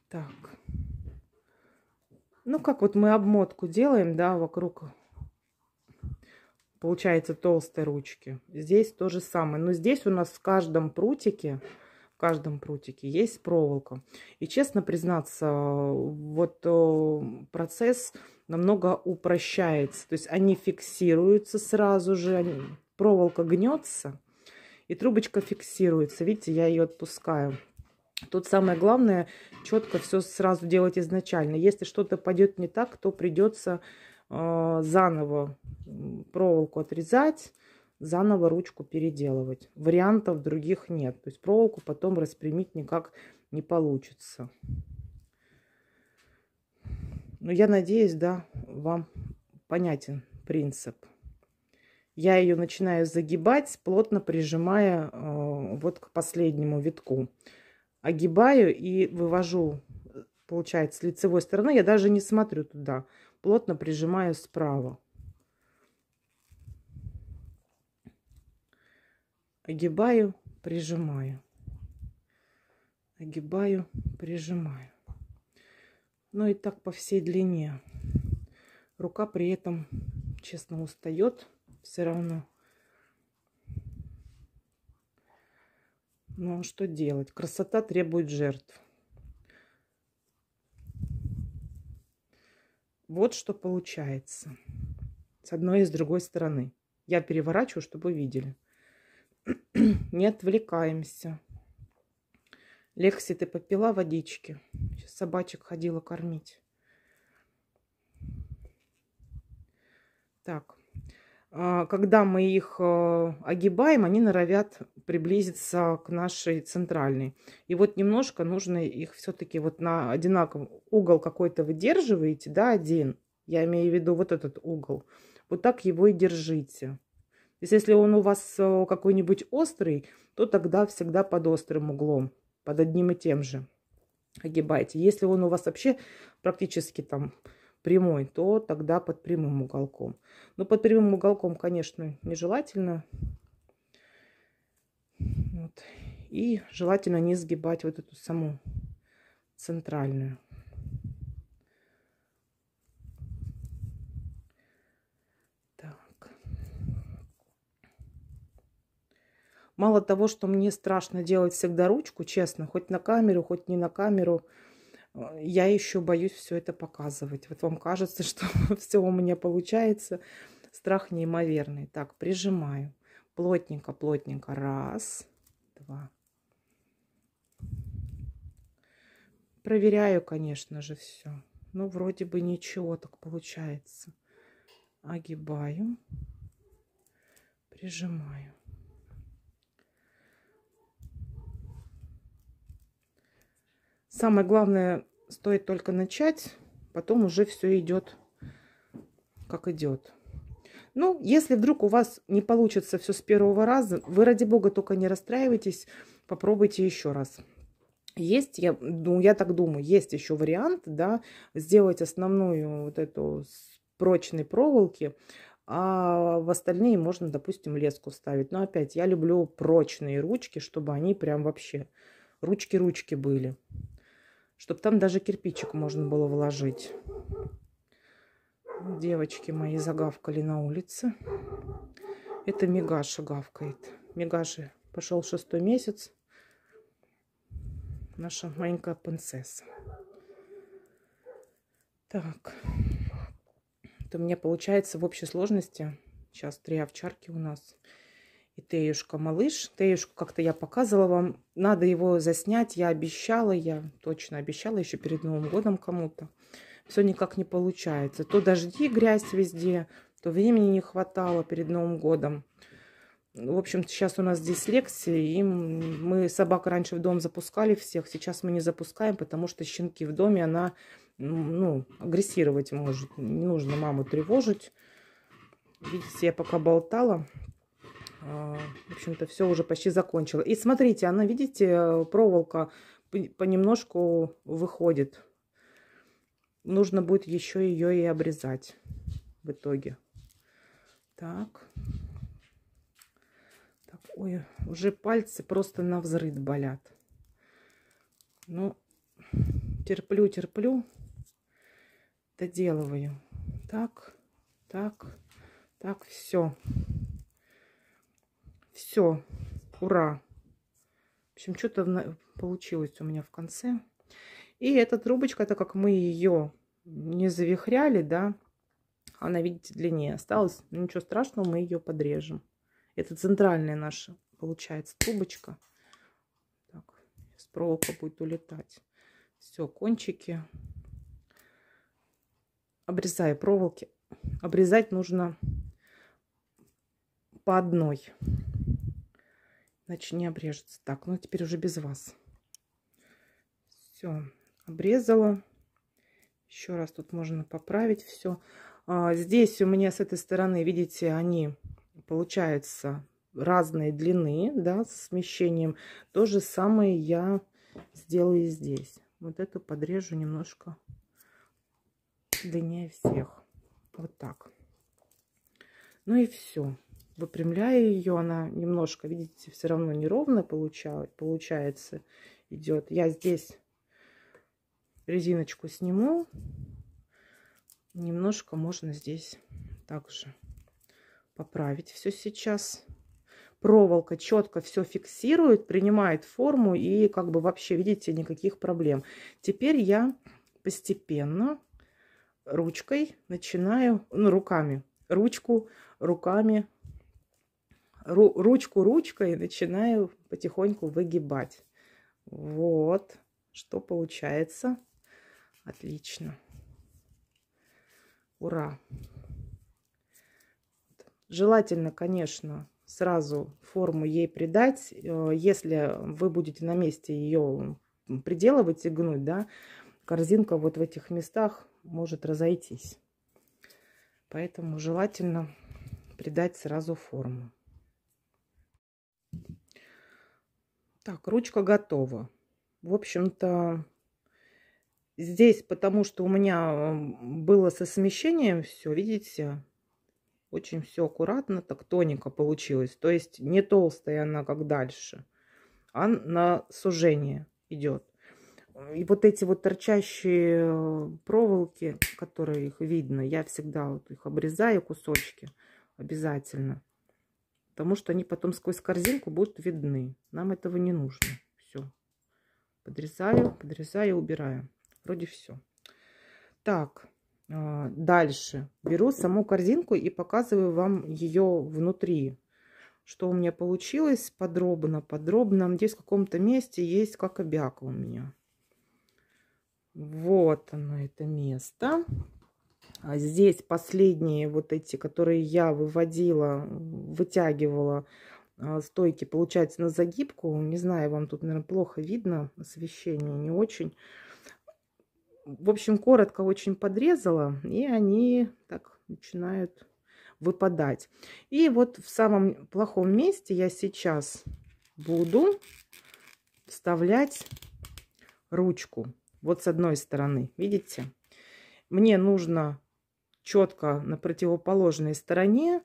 Так. Ну, как вот мы обмотку делаем, да, вокруг, получается, толстой ручки. Здесь то же самое. Но здесь у нас в каждом прутике каждом прутике есть проволока. И честно признаться, вот э, процесс намного упрощается. То есть они фиксируются сразу же, они, проволока гнется, и трубочка фиксируется. Видите, я ее отпускаю. Тут самое главное, четко все сразу делать изначально. Если что-то пойдет не так, то придется э, заново проволоку отрезать, заново ручку переделывать. Вариантов других нет. То есть проволоку потом распрямить никак не получится. Но я надеюсь, да, вам понятен принцип. Я ее начинаю загибать, плотно прижимая э, вот к последнему витку. Огибаю и вывожу, получается, с лицевой стороны. Я даже не смотрю туда. Плотно прижимаю справа. Огибаю, прижимаю. Огибаю, прижимаю. Ну и так по всей длине. Рука при этом, честно, устает все равно. Но ну, а что делать? Красота требует жертв. Вот что получается. С одной и с другой стороны. Я переворачиваю, чтобы вы видели. не отвлекаемся. Лекси, ты попила водички? Сейчас собачек ходила кормить. Так, а, когда мы их э, огибаем, они норовят приблизиться к нашей центральной. И вот немножко нужно их все-таки вот на одинаковый угол какой-то выдерживаете, да, один. Я имею в виду вот этот угол. Вот так его и держите. То есть, если он у вас э, какой-нибудь острый, то тогда всегда под острым углом, под одним и тем же огибайте. Если он у вас вообще практически там прямой, то тогда под прямым уголком. Но под прямым уголком, конечно, нежелательно. Вот. И желательно не сгибать вот эту саму центральную. Мало того, что мне страшно делать всегда ручку, честно, хоть на камеру, хоть не на камеру, э, я еще боюсь все это показывать. Вот вам кажется, что все у меня получается. Страх неимоверный. Так, прижимаю. Плотненько, плотненько. Раз, два. Проверяю, конечно же, все. Ну, вроде бы ничего так получается. Огибаю. Прижимаю. Самое главное, стоит только начать, потом уже все идет как идет. Ну, если вдруг у вас не получится все с первого раза, вы ради бога только не расстраивайтесь, попробуйте еще раз. Есть, я, ну, я так думаю, есть еще вариант, да, сделать основную вот эту с прочной проволоки, а в остальные можно, допустим, леску ставить. Но опять, я люблю прочные ручки, чтобы они прям вообще ручки-ручки были чтобы там даже кирпичик можно было вложить. Девочки мои загавкали на улице. Это мигаша гавкает. Мегаши пошел шестой месяц. Наша маленькая принцесса. Так. Это у меня получается в общей сложности. Сейчас три овчарки у нас и Теюшка малыш. Теюшку как-то я показывала вам. Надо его заснять. Я обещала, я точно обещала еще перед Новым годом кому-то. Все никак не получается. То дожди, грязь везде, то времени не хватало перед Новым годом. В общем, сейчас у нас здесь лекции, и мы собак раньше в дом запускали всех, сейчас мы не запускаем, потому что щенки в доме, она, ну, агрессировать может. Не нужно маму тревожить. Видите, я пока болтала, а, в общем-то, все уже почти закончила. И смотрите, она, видите, э, проволока понемножку выходит. Нужно будет еще ее и обрезать в итоге. Так. так. Ой, уже пальцы просто на взрыв болят. Ну, терплю, терплю. Доделываю. Так, так, так, все. Все, ура! В общем, что-то получилось у меня в конце. И эта трубочка, так как мы ее не завихряли, да, она, видите, длиннее осталась. ничего страшного, мы ее подрежем. Это центральная наша, получается, трубочка. Так, с проволока будет улетать. Все, кончики. Обрезаю проволоки. Обрезать нужно по одной значит не обрежется. Так, ну теперь уже без вас. Все, обрезала. Еще раз тут можно поправить все. А, здесь у меня с этой стороны, видите, они, получается, разной длины, да, с смещением. То же самое я сделаю здесь. Вот эту подрежу немножко длиннее всех. Вот так. Ну и все выпрямляя ее, она немножко, видите, все равно неровно получается, идет. Я здесь резиночку сниму. Немножко можно здесь также поправить все сейчас. Проволока четко все фиксирует, принимает форму и как бы вообще, видите, никаких проблем. Теперь я постепенно ручкой начинаю, ну, руками, ручку руками ручку ручкой начинаю потихоньку выгибать. Вот, что получается. Отлично. Ура! Желательно, конечно, сразу форму ей придать. Э, если вы будете на месте ее приделывать и гнуть, да, корзинка вот в этих местах может разойтись. Поэтому желательно придать сразу форму. Так, ручка готова. В общем-то, здесь, потому что у меня было со смещением все, видите, очень все аккуратно, так тоненько получилось. То есть не толстая она, как дальше, а на сужение идет. И вот эти вот торчащие проволоки, которые их видно, я всегда вот их обрезаю кусочки обязательно потому что они потом сквозь корзинку будут видны. Нам этого не нужно. Все. Подрезаю, подрезаю, убираю. Вроде все. Так, а, дальше. Беру саму корзинку и показываю вам ее внутри. Что у меня получилось подробно, подробно. Здесь в каком-то месте есть как обяка у меня. Вот оно, это место. А здесь последние вот эти, которые я выводила, вытягивала а, стойки, получается, на загибку. Не знаю, вам тут, наверное, плохо видно освещение, не очень. В общем, коротко очень подрезала, и они так начинают выпадать. И вот в самом плохом месте я сейчас буду вставлять ручку. Вот с одной стороны, видите? Мне нужно четко на противоположной стороне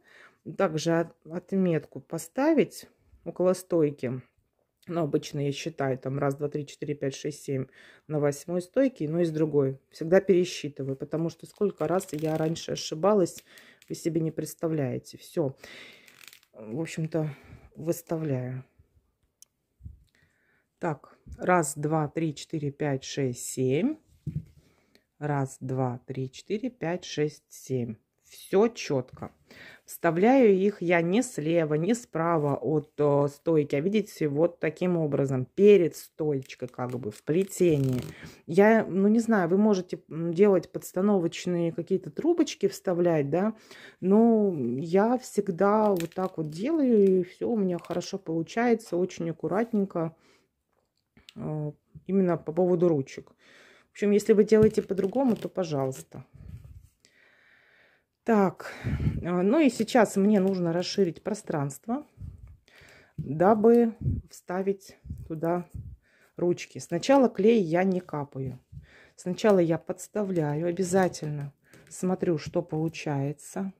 также отметку поставить около стойки. Ну, обычно я считаю там раз, два, три, четыре, пять, шесть, семь на восьмой стойке, но ну, и с другой. Всегда пересчитываю, потому что сколько раз я раньше ошибалась, вы себе не представляете. Все, в общем-то, выставляю. Так, раз, два, три, четыре, пять, шесть, семь. Раз, два, три, четыре, пять, шесть, семь. Все четко. Вставляю их я не слева, не справа от э, стойки, а видите, вот таким образом, перед стоечкой как бы, в плетении. Я, ну не знаю, вы можете делать подстановочные какие-то трубочки вставлять, да, но я всегда вот так вот делаю, и все у меня хорошо получается, очень аккуратненько, э, именно по поводу ручек. В общем, если вы делаете по-другому, то пожалуйста. Так, э, ну и сейчас мне нужно расширить пространство, дабы вставить туда ручки. Сначала клей я не капаю. Сначала я подставляю обязательно, смотрю, что получается.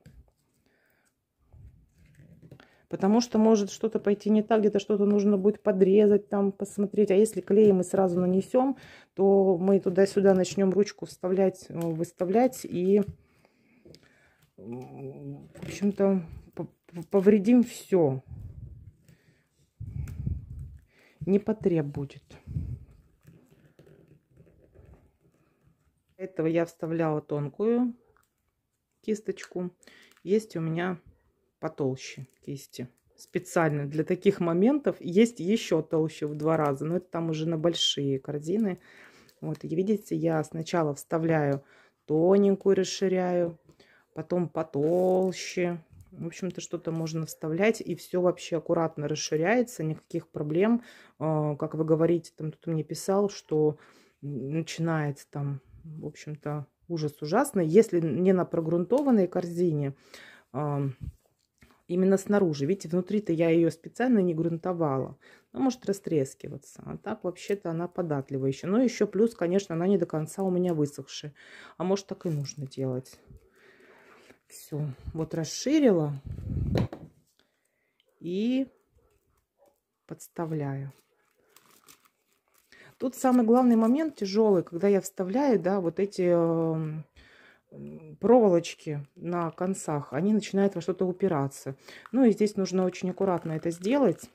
Потому что может что-то пойти не так, где-то что-то нужно будет подрезать, там посмотреть. А если клей мы сразу нанесем, то мы туда-сюда начнем ручку вставлять, э, выставлять и, в общем-то, повредим все. Не потреб будет. Этого я вставляла тонкую кисточку. Есть у меня потолще кисти. Специально для таких моментов есть еще толще в два раза, но это там уже на большие корзины. Вот, и видите, я сначала вставляю тоненькую, расширяю, потом потолще. В общем-то, что-то можно вставлять, и все вообще аккуратно расширяется, никаких проблем. А, как вы говорите, там кто-то мне писал, что начинает там, в общем-то, ужас ужасный. Если не на прогрунтованной корзине, именно снаружи. Видите, внутри-то я ее специально не грунтовала. Она ну, может растрескиваться. А так вообще-то она податлива еще. Но ну, еще плюс, конечно, она не до конца у меня высохшая. А может так и нужно делать. Все. Вот расширила. И подставляю. Тут самый главный момент тяжелый, когда я вставляю, да, вот эти эм, проволочки на концах, они начинают во что-то упираться. Ну и здесь нужно очень аккуратно это сделать.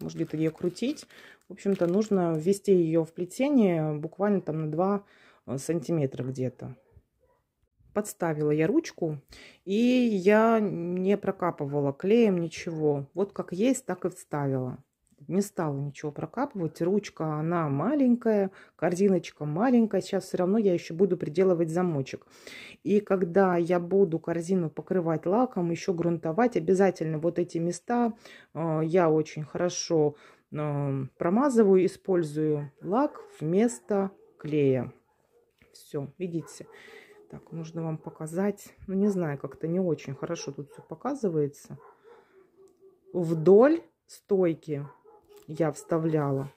Может где-то ее крутить. В общем-то, нужно ввести ее в плетение буквально там на 2 э, сантиметра где-то. Подставила я ручку, и я не прокапывала клеем ничего. Вот как есть, так и вставила не стала ничего прокапывать. Ручка, она маленькая, корзиночка маленькая. Сейчас все равно я еще буду приделывать замочек. И когда я буду корзину покрывать лаком, еще грунтовать, обязательно вот эти места э, я очень хорошо э, промазываю, использую лак вместо клея. Все, видите. Так, нужно вам показать. Ну, не знаю, как-то не очень хорошо тут все показывается. Вдоль стойки я вставляла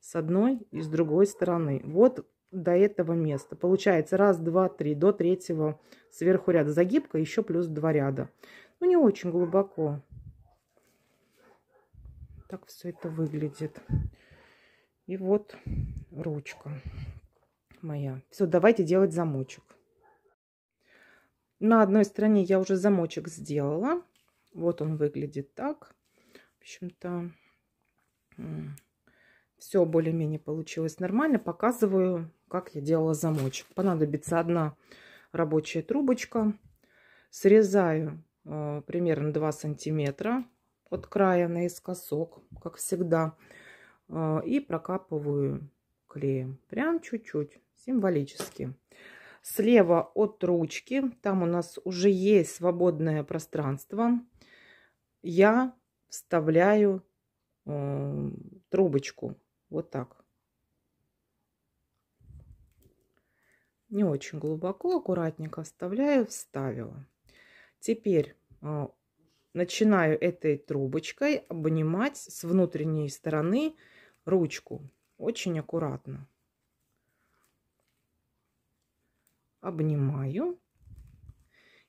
с одной и с другой стороны. Вот до этого места. Получается раз, два, три, до третьего сверху ряда. Загибка еще плюс два ряда. Ну, не очень глубоко. Так все это выглядит. И вот ручка моя. Все, давайте делать замочек. На одной стороне я уже замочек сделала. Вот он выглядит так. В общем-то, все более-менее получилось нормально. Показываю, как я делала замочек. Понадобится одна рабочая трубочка. Срезаю э, примерно 2 сантиметра от края наискосок, как всегда. Э, и прокапываю клеем. Прям чуть-чуть, символически. Слева от ручки, там у нас уже есть свободное пространство, я вставляю э, трубочку. Вот так. Не очень глубоко, аккуратненько вставляю, вставила. Теперь э, начинаю этой трубочкой обнимать с внутренней стороны ручку. Очень аккуратно. Обнимаю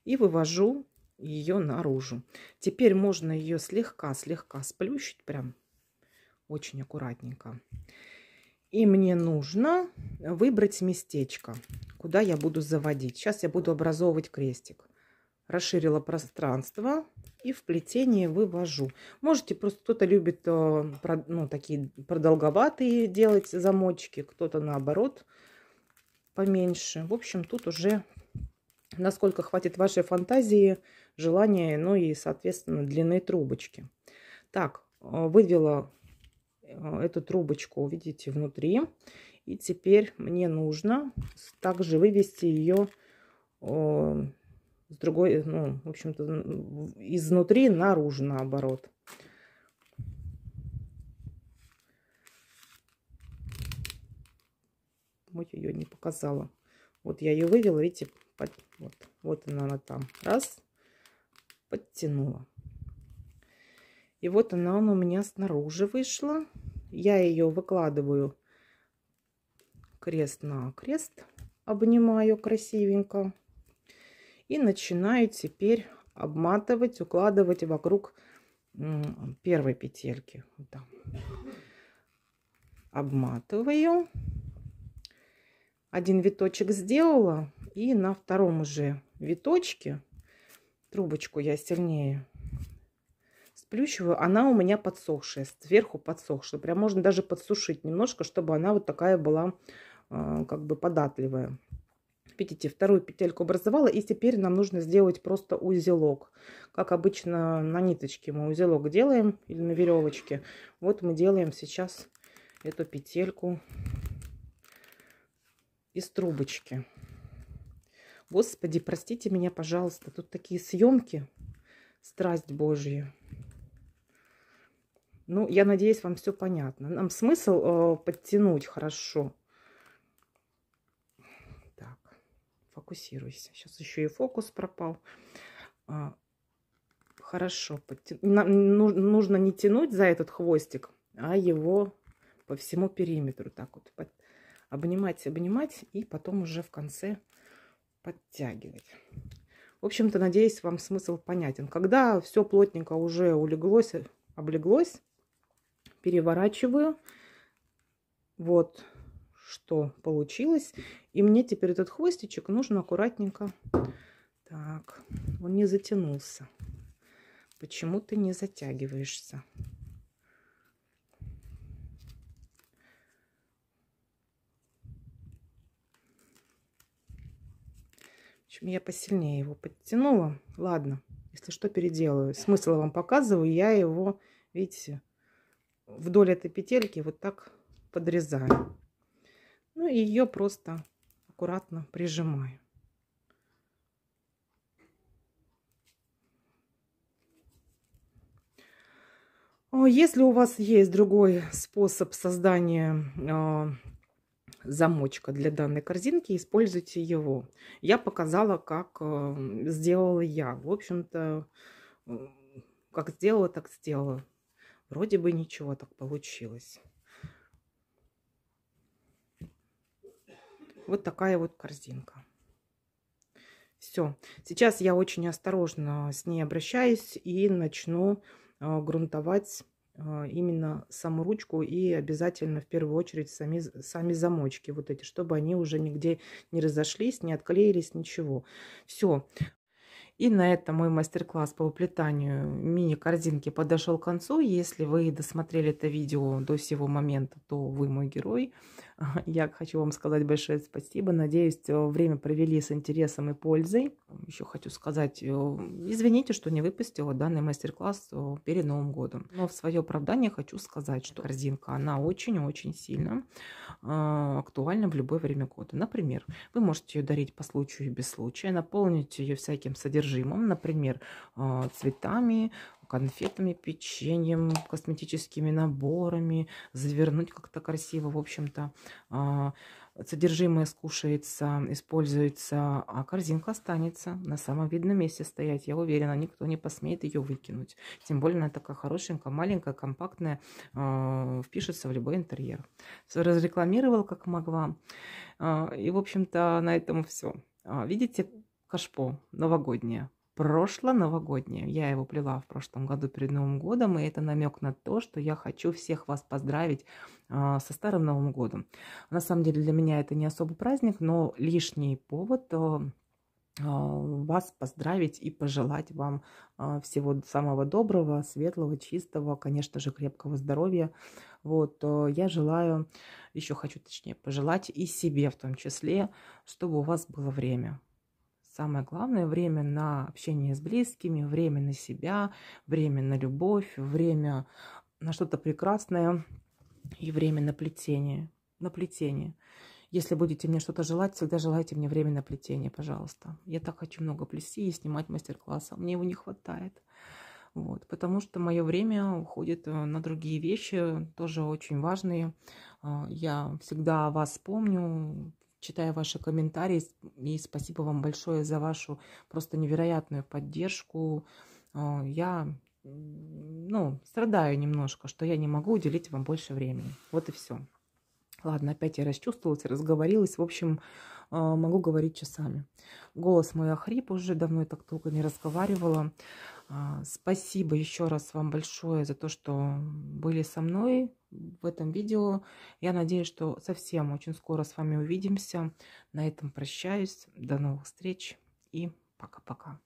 и вывожу ее наружу. Теперь можно ее слегка-слегка сплющить прям очень аккуратненько. И мне нужно выбрать местечко, куда я буду заводить. Сейчас я буду образовывать крестик. Расширила пространство и в плетение вывожу. Можете, просто кто-то любит э, ну, такие продолговатые делать замочки, кто-то наоборот поменьше. В общем, тут уже насколько хватит вашей фантазии, желания, ну и, соответственно, длины трубочки. Так, э, вывела Э, эту трубочку, видите, внутри. И теперь мне нужно также вывести ее э, с другой, ну, в общем-то, изнутри наружу, наоборот. Вот ее не показала. Вот я ее вывела, видите, под, вот, вот она, она там. Раз, подтянула. И вот она, у меня снаружи вышла. Я ее выкладываю крест на крест, обнимаю красивенько. И начинаю теперь обматывать, укладывать вокруг первой петельки. Вот там. Обматываю. Один виточек сделала. И на втором уже виточке трубочку я сильнее сплющиваю, она у меня подсохшая, сверху подсохшая. Прям можно даже подсушить немножко, чтобы она вот такая была а, как бы податливая. Видите, вторую петельку образовала, и теперь нам нужно сделать просто узелок. Как обычно на ниточке мы узелок делаем или на веревочке. Вот мы делаем сейчас эту петельку из трубочки. Господи, простите меня, пожалуйста, тут такие съемки, страсть Божья. Ну, я надеюсь, вам все понятно. Нам смысл э, подтянуть хорошо. Так, фокусируйся. Сейчас еще и фокус пропал. А, хорошо. Подтя... Нам ну, нужно не тянуть за этот хвостик, а его по всему периметру. Так вот под... обнимать, обнимать и потом уже в конце подтягивать. В общем-то, надеюсь, вам смысл понятен. Когда все плотненько уже улеглось, э, облеглось, переворачиваю. Вот что получилось. И мне теперь этот хвостичек нужно аккуратненько. Так, он не затянулся. Почему ты не затягиваешься? общем, я посильнее его подтянула. Ладно, если что, переделаю. Смысл вам показываю. Я его, видите, вдоль этой петельки вот так подрезаю. Ну и ее просто аккуратно прижимаю. Если у вас есть другой способ создания э, замочка для данной корзинки, используйте его. Я показала, как э, сделала я. В общем-то, как сделала, так сделала. Вроде бы ничего так получилось. Вот такая вот корзинка. Все. Сейчас я очень осторожно с ней обращаюсь и начну э, грунтовать э, именно саму ручку и обязательно в первую очередь сами, сами замочки вот эти, чтобы они уже нигде не разошлись, не отклеились, ничего. Все, и на этом мой мастер-класс по уплетанию мини-корзинки подошел к концу. Если вы досмотрели это видео до сего момента, то вы мой герой. Я хочу вам сказать большое спасибо. Надеюсь, э, время провели с интересом и пользой. Еще хочу сказать, э, извините, что не выпустила данный мастер-класс э, перед Новым годом. Но в свое оправдание хочу сказать, что корзинка, она очень-очень сильно актуальна в любое время года. Например, вы можете ее дарить по случаю и без случая, наполнить ее всяким содержимым, например, цветами, конфетами, печеньем, косметическими наборами, завернуть как-то красиво, в общем-то. А, содержимое скушается, используется, а корзинка останется на самом видном месте стоять. Я уверена, никто не посмеет ее выкинуть. Тем более она такая хорошенькая, маленькая, компактная, а, впишется в любой интерьер. Все разрекламировала, как могла. А, и, в общем-то, на этом все. Видите, кашпо новогоднее прошло-новогоднее. Я его плела в прошлом году перед Новым годом, и это намек на то, что я хочу всех вас поздравить э, со Старым Новым годом. На самом деле для меня это не особый праздник, но лишний повод э, вас поздравить и пожелать вам всего самого доброго, светлого, чистого, конечно же, крепкого здоровья. Вот, я желаю, еще хочу точнее пожелать и себе в том числе, чтобы у вас было время. Самое главное – время на общение с близкими, время на себя, время на любовь, время на что-то прекрасное и время на плетение. На плетение. Если будете мне что-то желать, всегда желайте мне время на плетение, пожалуйста. Я так хочу много плести и снимать мастер-класса. Мне его не хватает. Вот, потому что мое время уходит э, на другие вещи, тоже очень важные. Э, я всегда о вас помню, читаю ваши комментарии. И спасибо вам большое за вашу просто невероятную поддержку. Э, я ну, страдаю немножко, что я не могу уделить вам больше времени. Вот и все. Ладно, опять я расчувствовалась, разговорилась. В общем, э, могу говорить часами. Голос мой охрип уже, давно я так долго не разговаривала. А, спасибо еще раз вам большое за то, что были со мной в этом видео. Я надеюсь, что совсем очень скоро с вами увидимся. На этом прощаюсь. До новых встреч и пока-пока.